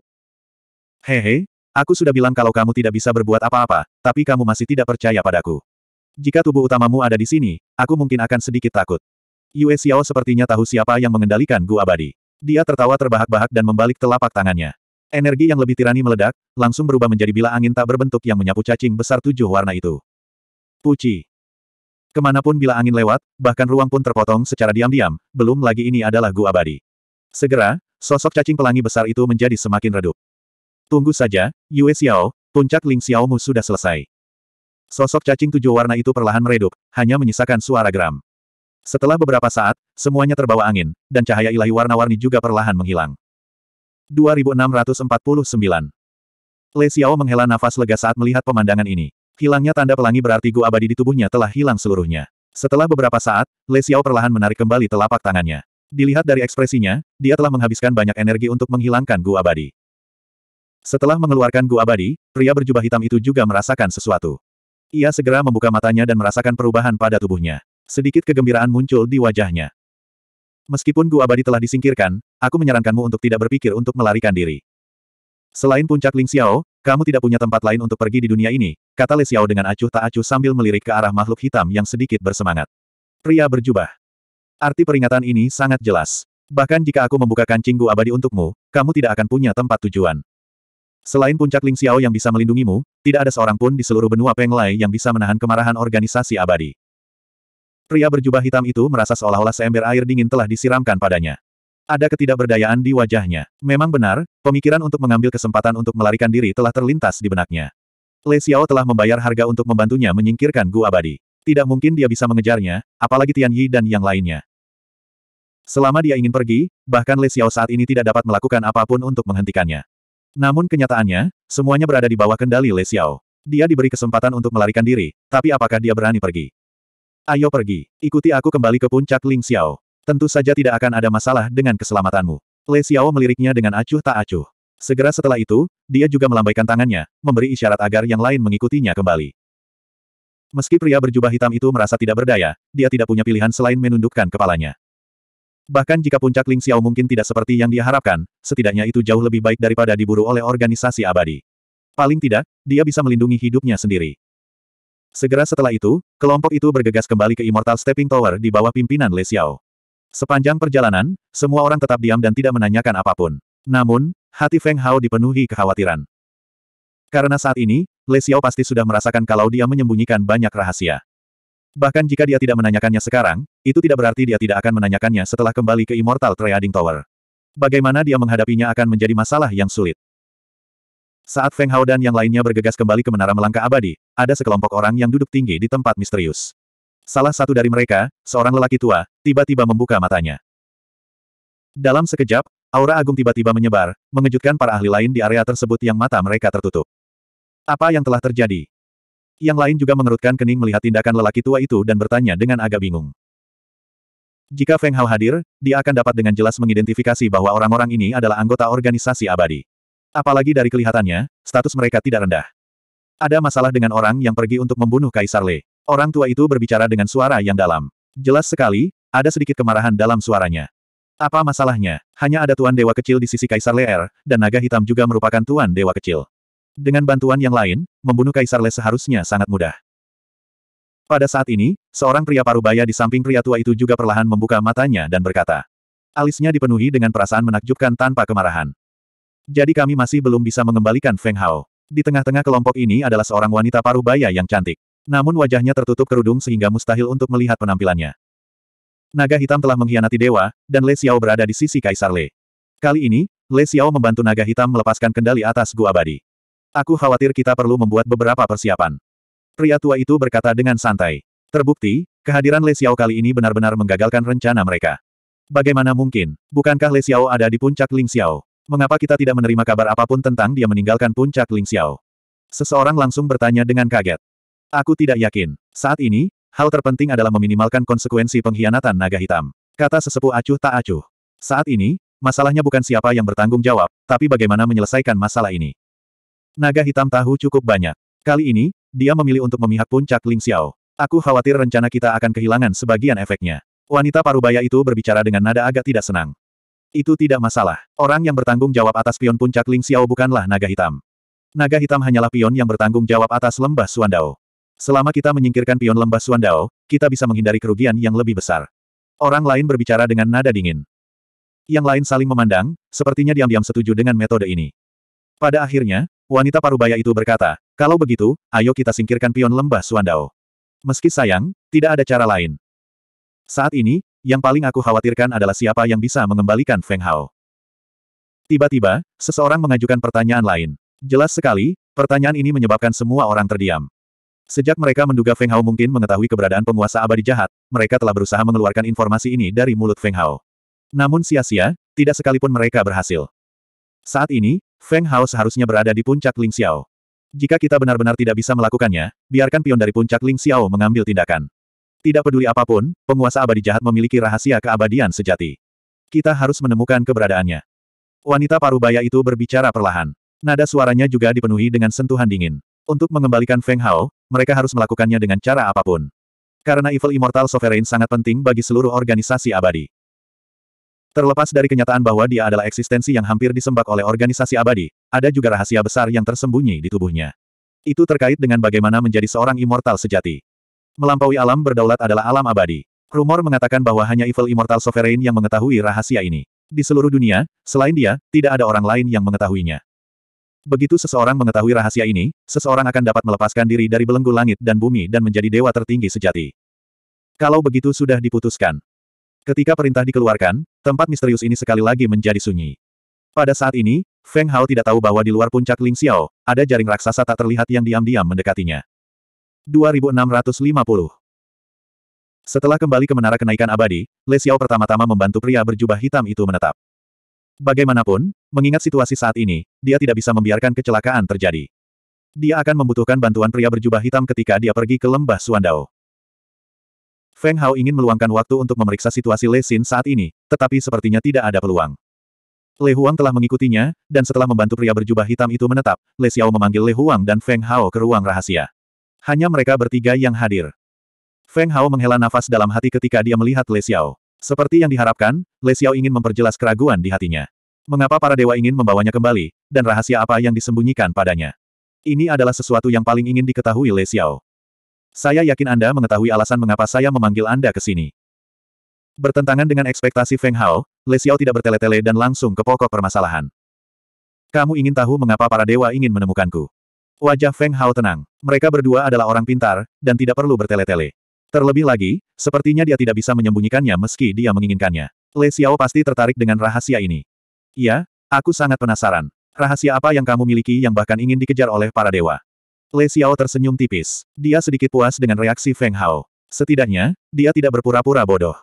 Hehe, aku sudah bilang kalau kamu tidak bisa berbuat apa-apa, tapi kamu masih tidak percaya padaku. Jika tubuh utamamu ada di sini, aku mungkin akan sedikit takut. Yue Xiao sepertinya tahu siapa yang mengendalikan Gu abadi. Dia tertawa terbahak-bahak dan membalik telapak tangannya. Energi yang lebih tirani meledak, langsung berubah menjadi bila angin tak berbentuk yang menyapu cacing besar tujuh warna itu. Puci. Kemanapun bila angin lewat, bahkan ruang pun terpotong secara diam-diam, belum lagi ini adalah Gu abadi. Segera, sosok cacing pelangi besar itu menjadi semakin redup. Tunggu saja, Yue Xiao, puncak Ling Xiaomu sudah selesai. Sosok cacing tujuh warna itu perlahan meredup, hanya menyisakan suara geram. Setelah beberapa saat, semuanya terbawa angin, dan cahaya ilahi warna-warni juga perlahan menghilang. 2649 Le Xiao menghela nafas lega saat melihat pemandangan ini. Hilangnya tanda pelangi berarti gua abadi di tubuhnya telah hilang seluruhnya. Setelah beberapa saat, Le Xiao perlahan menarik kembali telapak tangannya. Dilihat dari ekspresinya, dia telah menghabiskan banyak energi untuk menghilangkan gua abadi. Setelah mengeluarkan gua abadi, pria berjubah hitam itu juga merasakan sesuatu. Ia segera membuka matanya dan merasakan perubahan pada tubuhnya. Sedikit kegembiraan muncul di wajahnya. Meskipun gua abadi telah disingkirkan, aku menyarankanmu untuk tidak berpikir untuk melarikan diri. Selain puncak Ling Xiao, kamu tidak punya tempat lain untuk pergi di dunia ini, kata Le Xiao dengan acuh tak acuh sambil melirik ke arah makhluk hitam yang sedikit bersemangat. Pria berjubah. Arti peringatan ini sangat jelas. Bahkan jika aku membuka kancing gua abadi untukmu, kamu tidak akan punya tempat tujuan. Selain puncak Ling Xiao yang bisa melindungimu, tidak ada seorang pun di seluruh benua Peng Lai yang bisa menahan kemarahan organisasi abadi. Pria berjubah hitam itu merasa seolah-olah seember air dingin telah disiramkan padanya. Ada ketidakberdayaan di wajahnya. Memang benar, pemikiran untuk mengambil kesempatan untuk melarikan diri telah terlintas di benaknya. Le Xiao telah membayar harga untuk membantunya menyingkirkan Gu Abadi. Tidak mungkin dia bisa mengejarnya, apalagi Tian Yi dan yang lainnya. Selama dia ingin pergi, bahkan Le Xiao saat ini tidak dapat melakukan apapun untuk menghentikannya. Namun kenyataannya, semuanya berada di bawah kendali Le Xiao. Dia diberi kesempatan untuk melarikan diri, tapi apakah dia berani pergi? Ayo pergi, ikuti aku kembali ke puncak Ling Xiao. Tentu saja tidak akan ada masalah dengan keselamatanmu. Le Xiao meliriknya dengan acuh tak acuh. Segera setelah itu, dia juga melambaikan tangannya, memberi isyarat agar yang lain mengikutinya kembali. Meski pria berjubah hitam itu merasa tidak berdaya, dia tidak punya pilihan selain menundukkan kepalanya. Bahkan jika puncak Ling Xiao mungkin tidak seperti yang dia harapkan, setidaknya itu jauh lebih baik daripada diburu oleh organisasi abadi. Paling tidak, dia bisa melindungi hidupnya sendiri. Segera setelah itu, kelompok itu bergegas kembali ke Immortal Stepping Tower di bawah pimpinan Le Xiao. Sepanjang perjalanan, semua orang tetap diam dan tidak menanyakan apapun. Namun, hati Feng Hao dipenuhi kekhawatiran. Karena saat ini, Le Xiao pasti sudah merasakan kalau dia menyembunyikan banyak rahasia. Bahkan jika dia tidak menanyakannya sekarang, itu tidak berarti dia tidak akan menanyakannya setelah kembali ke Immortal Trading Tower. Bagaimana dia menghadapinya akan menjadi masalah yang sulit. Saat Feng Hao dan yang lainnya bergegas kembali ke Menara Melangkah Abadi, ada sekelompok orang yang duduk tinggi di tempat misterius. Salah satu dari mereka, seorang lelaki tua, tiba-tiba membuka matanya. Dalam sekejap, aura agung tiba-tiba menyebar, mengejutkan para ahli lain di area tersebut yang mata mereka tertutup. Apa yang telah terjadi? Yang lain juga mengerutkan kening melihat tindakan lelaki tua itu dan bertanya dengan agak bingung. Jika Feng Hao hadir, dia akan dapat dengan jelas mengidentifikasi bahwa orang-orang ini adalah anggota organisasi abadi. Apalagi dari kelihatannya, status mereka tidak rendah. Ada masalah dengan orang yang pergi untuk membunuh Kaisar Le. Orang tua itu berbicara dengan suara yang dalam. Jelas sekali, ada sedikit kemarahan dalam suaranya. Apa masalahnya? Hanya ada Tuan Dewa Kecil di sisi Kaisar Leer, dan naga hitam juga merupakan Tuan Dewa Kecil. Dengan bantuan yang lain, membunuh Kaisar Le seharusnya sangat mudah. Pada saat ini, seorang pria parubaya di samping pria tua itu juga perlahan membuka matanya dan berkata. Alisnya dipenuhi dengan perasaan menakjubkan tanpa kemarahan. Jadi kami masih belum bisa mengembalikan Feng Hao. Di tengah-tengah kelompok ini adalah seorang wanita parubaya yang cantik. Namun wajahnya tertutup kerudung sehingga mustahil untuk melihat penampilannya. Naga hitam telah mengkhianati dewa, dan Le Xiao berada di sisi Kaisar Le. Kali ini, Le Xiao membantu naga hitam melepaskan kendali atas gua abadi. Aku khawatir kita perlu membuat beberapa persiapan. Pria tua itu berkata dengan santai. Terbukti, kehadiran Le Xiao kali ini benar-benar menggagalkan rencana mereka. Bagaimana mungkin? Bukankah Le Xiao ada di puncak Ling Xiao? Mengapa kita tidak menerima kabar apapun tentang dia meninggalkan puncak Ling Xiao? Seseorang langsung bertanya dengan kaget. Aku tidak yakin. Saat ini, hal terpenting adalah meminimalkan konsekuensi pengkhianatan naga hitam. Kata sesepuh acuh tak acuh. Saat ini, masalahnya bukan siapa yang bertanggung jawab, tapi bagaimana menyelesaikan masalah ini. Naga hitam tahu cukup banyak. Kali ini, dia memilih untuk memihak puncak Ling Xiao. Aku khawatir rencana kita akan kehilangan sebagian efeknya. Wanita parubaya itu berbicara dengan nada agak tidak senang. Itu tidak masalah. Orang yang bertanggung jawab atas pion puncak Ling Xiao bukanlah naga hitam. Naga hitam hanyalah pion yang bertanggung jawab atas lembah Suandao. Selama kita menyingkirkan pion lembah Suandao, kita bisa menghindari kerugian yang lebih besar. Orang lain berbicara dengan nada dingin. Yang lain saling memandang, sepertinya diam-diam setuju dengan metode ini. Pada akhirnya, wanita parubaya itu berkata, kalau begitu, ayo kita singkirkan pion lembah Suandao. Meski sayang, tidak ada cara lain. Saat ini, yang paling aku khawatirkan adalah siapa yang bisa mengembalikan Feng Hao. Tiba-tiba, seseorang mengajukan pertanyaan lain. Jelas sekali, pertanyaan ini menyebabkan semua orang terdiam. Sejak mereka menduga Feng Hao mungkin mengetahui keberadaan penguasa abadi jahat, mereka telah berusaha mengeluarkan informasi ini dari mulut Feng Hao. Namun sia-sia, tidak sekalipun mereka berhasil. Saat ini, Feng Hao seharusnya berada di puncak Ling Xiao. Jika kita benar-benar tidak bisa melakukannya, biarkan pion dari puncak Ling Xiao mengambil tindakan. Tidak peduli apapun, penguasa abadi jahat memiliki rahasia keabadian sejati. Kita harus menemukan keberadaannya. Wanita parubaya itu berbicara perlahan. Nada suaranya juga dipenuhi dengan sentuhan dingin. Untuk mengembalikan Feng Hao, mereka harus melakukannya dengan cara apapun. Karena Evil Immortal Sovereign sangat penting bagi seluruh organisasi abadi. Terlepas dari kenyataan bahwa dia adalah eksistensi yang hampir disembak oleh organisasi abadi, ada juga rahasia besar yang tersembunyi di tubuhnya. Itu terkait dengan bagaimana menjadi seorang immortal sejati. Melampaui alam berdaulat adalah alam abadi. Rumor mengatakan bahwa hanya Evil Immortal Sovereign yang mengetahui rahasia ini. Di seluruh dunia, selain dia, tidak ada orang lain yang mengetahuinya. Begitu seseorang mengetahui rahasia ini, seseorang akan dapat melepaskan diri dari belenggu langit dan bumi dan menjadi dewa tertinggi sejati. Kalau begitu sudah diputuskan. Ketika perintah dikeluarkan, tempat misterius ini sekali lagi menjadi sunyi. Pada saat ini, Feng Hao tidak tahu bahwa di luar puncak Ling Xiao, ada jaring raksasa tak terlihat yang diam-diam mendekatinya. 2650 Setelah kembali ke menara kenaikan abadi, Le Xiao pertama-tama membantu pria berjubah hitam itu menetap. Bagaimanapun, mengingat situasi saat ini, dia tidak bisa membiarkan kecelakaan terjadi. Dia akan membutuhkan bantuan pria berjubah hitam ketika dia pergi ke lembah Suandao. Feng Hao ingin meluangkan waktu untuk memeriksa situasi Le Xin saat ini, tetapi sepertinya tidak ada peluang. Le Huang telah mengikutinya, dan setelah membantu pria berjubah hitam itu menetap, Le Xiao memanggil Le Huang dan Feng Hao ke ruang rahasia. Hanya mereka bertiga yang hadir. Feng Hao menghela nafas dalam hati ketika dia melihat Le Xiao. Seperti yang diharapkan, Le Xiao ingin memperjelas keraguan di hatinya. Mengapa para dewa ingin membawanya kembali, dan rahasia apa yang disembunyikan padanya? Ini adalah sesuatu yang paling ingin diketahui Le Xiao. Saya yakin Anda mengetahui alasan mengapa saya memanggil Anda ke sini. Bertentangan dengan ekspektasi Feng Hao, Le Xiao tidak bertele-tele dan langsung ke pokok permasalahan. Kamu ingin tahu mengapa para dewa ingin menemukanku? Wajah Feng Hao tenang. Mereka berdua adalah orang pintar, dan tidak perlu bertele-tele. Terlebih lagi, sepertinya dia tidak bisa menyembunyikannya meski dia menginginkannya. Le Xiao pasti tertarik dengan rahasia ini. Iya, aku sangat penasaran. Rahasia apa yang kamu miliki yang bahkan ingin dikejar oleh para dewa? Le Xiao tersenyum tipis. Dia sedikit puas dengan reaksi Feng Hao. Setidaknya, dia tidak berpura-pura bodoh.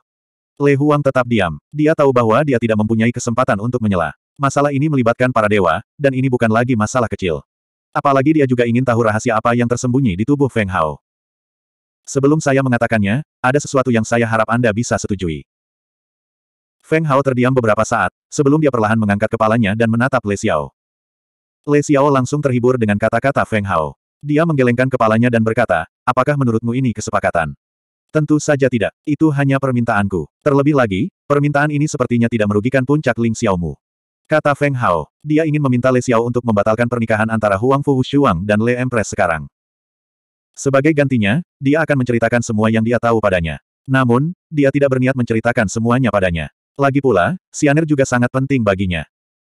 Le Huang tetap diam. Dia tahu bahwa dia tidak mempunyai kesempatan untuk menyela. Masalah ini melibatkan para dewa, dan ini bukan lagi masalah kecil. Apalagi dia juga ingin tahu rahasia apa yang tersembunyi di tubuh Feng Hao. Sebelum saya mengatakannya, ada sesuatu yang saya harap Anda bisa setujui. Feng Hao terdiam beberapa saat, sebelum dia perlahan mengangkat kepalanya dan menatap Le Xiao. Le Xiao langsung terhibur dengan kata-kata Feng Hao. Dia menggelengkan kepalanya dan berkata, apakah menurutmu ini kesepakatan? Tentu saja tidak, itu hanya permintaanku. Terlebih lagi, permintaan ini sepertinya tidak merugikan puncak Ling Xiaomu. Kata Feng Hao, dia ingin meminta Le Xiao untuk membatalkan pernikahan antara Huang Fu Shuang dan Le Empress sekarang. Sebagai gantinya, dia akan menceritakan semua yang dia tahu padanya. Namun, dia tidak berniat menceritakan semuanya padanya. Lagi pula, Xianer juga sangat penting baginya.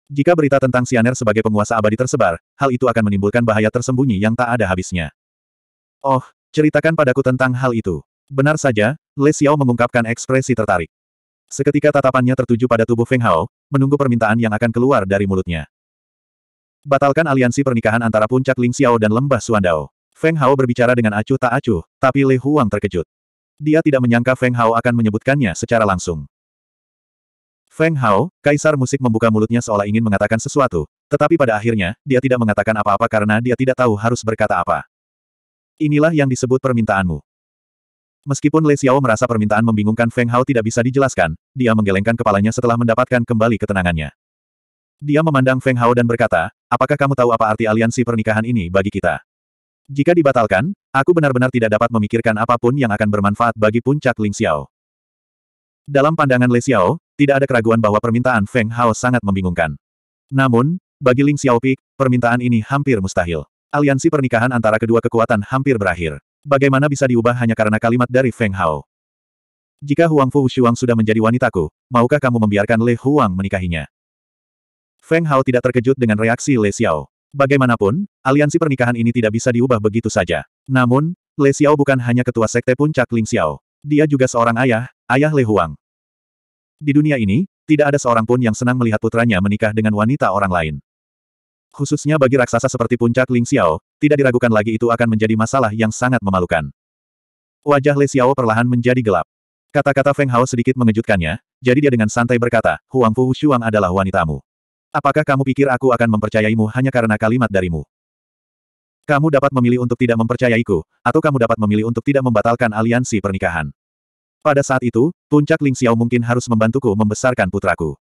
Jika berita tentang Sianer sebagai penguasa abadi tersebar, hal itu akan menimbulkan bahaya tersembunyi yang tak ada habisnya. Oh, ceritakan padaku tentang hal itu. Benar saja, Le Xiao mengungkapkan ekspresi tertarik. Seketika tatapannya tertuju pada tubuh Feng Hao, menunggu permintaan yang akan keluar dari mulutnya. Batalkan aliansi pernikahan antara puncak Ling Xiao dan lembah Suandao. Feng Hao berbicara dengan acuh tak acuh, tapi Le Huang terkejut. Dia tidak menyangka Feng Hao akan menyebutkannya secara langsung. Feng Hao, kaisar musik membuka mulutnya seolah ingin mengatakan sesuatu, tetapi pada akhirnya, dia tidak mengatakan apa-apa karena dia tidak tahu harus berkata apa. Inilah yang disebut permintaanmu. Meskipun Le Xiao merasa permintaan membingungkan Feng Hao tidak bisa dijelaskan, dia menggelengkan kepalanya setelah mendapatkan kembali ketenangannya. Dia memandang Feng Hao dan berkata, apakah kamu tahu apa arti aliansi pernikahan ini bagi kita? Jika dibatalkan, aku benar-benar tidak dapat memikirkan apapun yang akan bermanfaat bagi puncak Ling Xiao. Dalam pandangan Le Xiao, tidak ada keraguan bahwa permintaan Feng Hao sangat membingungkan. Namun, bagi Ling Xiaoping, permintaan ini hampir mustahil. Aliansi pernikahan antara kedua kekuatan hampir berakhir. Bagaimana bisa diubah hanya karena kalimat dari Feng Hao? Jika Huang Fu Shuang sudah menjadi wanitaku, maukah kamu membiarkan Le Huang menikahinya? Feng Hao tidak terkejut dengan reaksi Le Xiao. Bagaimanapun, aliansi pernikahan ini tidak bisa diubah begitu saja. Namun, Le Xiao bukan hanya ketua sekte puncak Ling Xiao. Dia juga seorang ayah, ayah Le Huang. Di dunia ini, tidak ada seorang pun yang senang melihat putranya menikah dengan wanita orang lain. Khususnya bagi raksasa seperti puncak Ling Xiao, tidak diragukan lagi itu akan menjadi masalah yang sangat memalukan. Wajah Le Xiao perlahan menjadi gelap. Kata-kata Feng Hao sedikit mengejutkannya, jadi dia dengan santai berkata, Huang Fu Shuang adalah wanitamu. Apakah kamu pikir aku akan mempercayaimu hanya karena kalimat darimu? Kamu dapat memilih untuk tidak mempercayaiku, atau kamu dapat memilih untuk tidak membatalkan aliansi pernikahan. Pada saat itu, puncak Ling Xiao mungkin harus membantuku membesarkan putraku.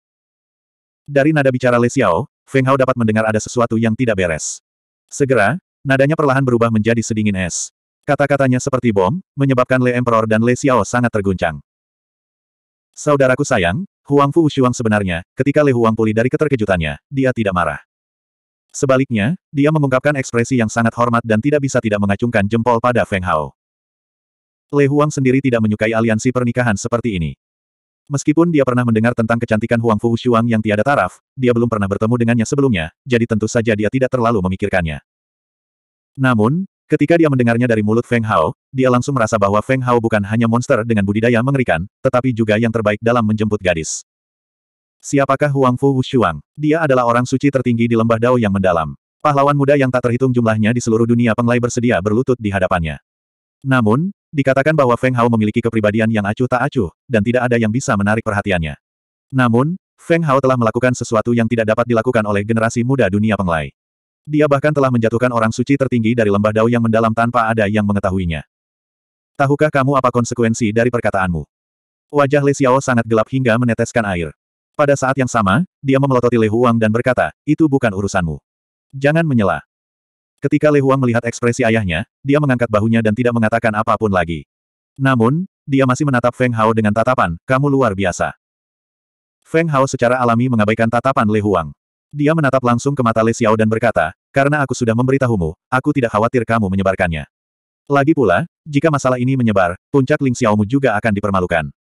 Dari nada bicara Le Xiao, Feng Hao dapat mendengar ada sesuatu yang tidak beres. Segera, nadanya perlahan berubah menjadi sedingin es. Kata-katanya seperti bom, menyebabkan Le Emperor dan Le Xiao sangat terguncang. Saudaraku sayang, Huang Fu Ushuang sebenarnya, ketika Le Huang pulih dari keterkejutannya, dia tidak marah. Sebaliknya, dia mengungkapkan ekspresi yang sangat hormat dan tidak bisa tidak mengacungkan jempol pada Feng Hao. Le Huang sendiri tidak menyukai aliansi pernikahan seperti ini. Meskipun dia pernah mendengar tentang kecantikan Huang Fu Shuang yang tiada taraf, dia belum pernah bertemu dengannya sebelumnya, jadi tentu saja dia tidak terlalu memikirkannya. Namun, ketika dia mendengarnya dari mulut Feng Hao, dia langsung merasa bahwa Feng Hao bukan hanya monster dengan budidaya mengerikan, tetapi juga yang terbaik dalam menjemput gadis. Siapakah Huang Fu Shuang? Dia adalah orang suci tertinggi di lembah Dao yang mendalam. Pahlawan muda yang tak terhitung jumlahnya di seluruh dunia penglai bersedia berlutut di hadapannya. Namun, Dikatakan bahwa Feng Hao memiliki kepribadian yang acuh tak acuh, dan tidak ada yang bisa menarik perhatiannya. Namun, Feng Hao telah melakukan sesuatu yang tidak dapat dilakukan oleh generasi muda dunia penglai. Dia bahkan telah menjatuhkan orang suci tertinggi dari lembah dao yang mendalam tanpa ada yang mengetahuinya. Tahukah kamu apa konsekuensi dari perkataanmu? Wajah Li Xiao sangat gelap hingga meneteskan air. Pada saat yang sama, dia memelototi Le Huang dan berkata, itu bukan urusanmu. Jangan menyela. Ketika Le Huang melihat ekspresi ayahnya, dia mengangkat bahunya dan tidak mengatakan apapun lagi. Namun, dia masih menatap Feng Hao dengan tatapan, kamu luar biasa. Feng Hao secara alami mengabaikan tatapan Le Huang. Dia menatap langsung ke mata Le Xiao dan berkata, karena aku sudah memberitahumu, aku tidak khawatir kamu menyebarkannya. Lagi pula, jika masalah ini menyebar, puncak Ling Xiaomu juga akan dipermalukan.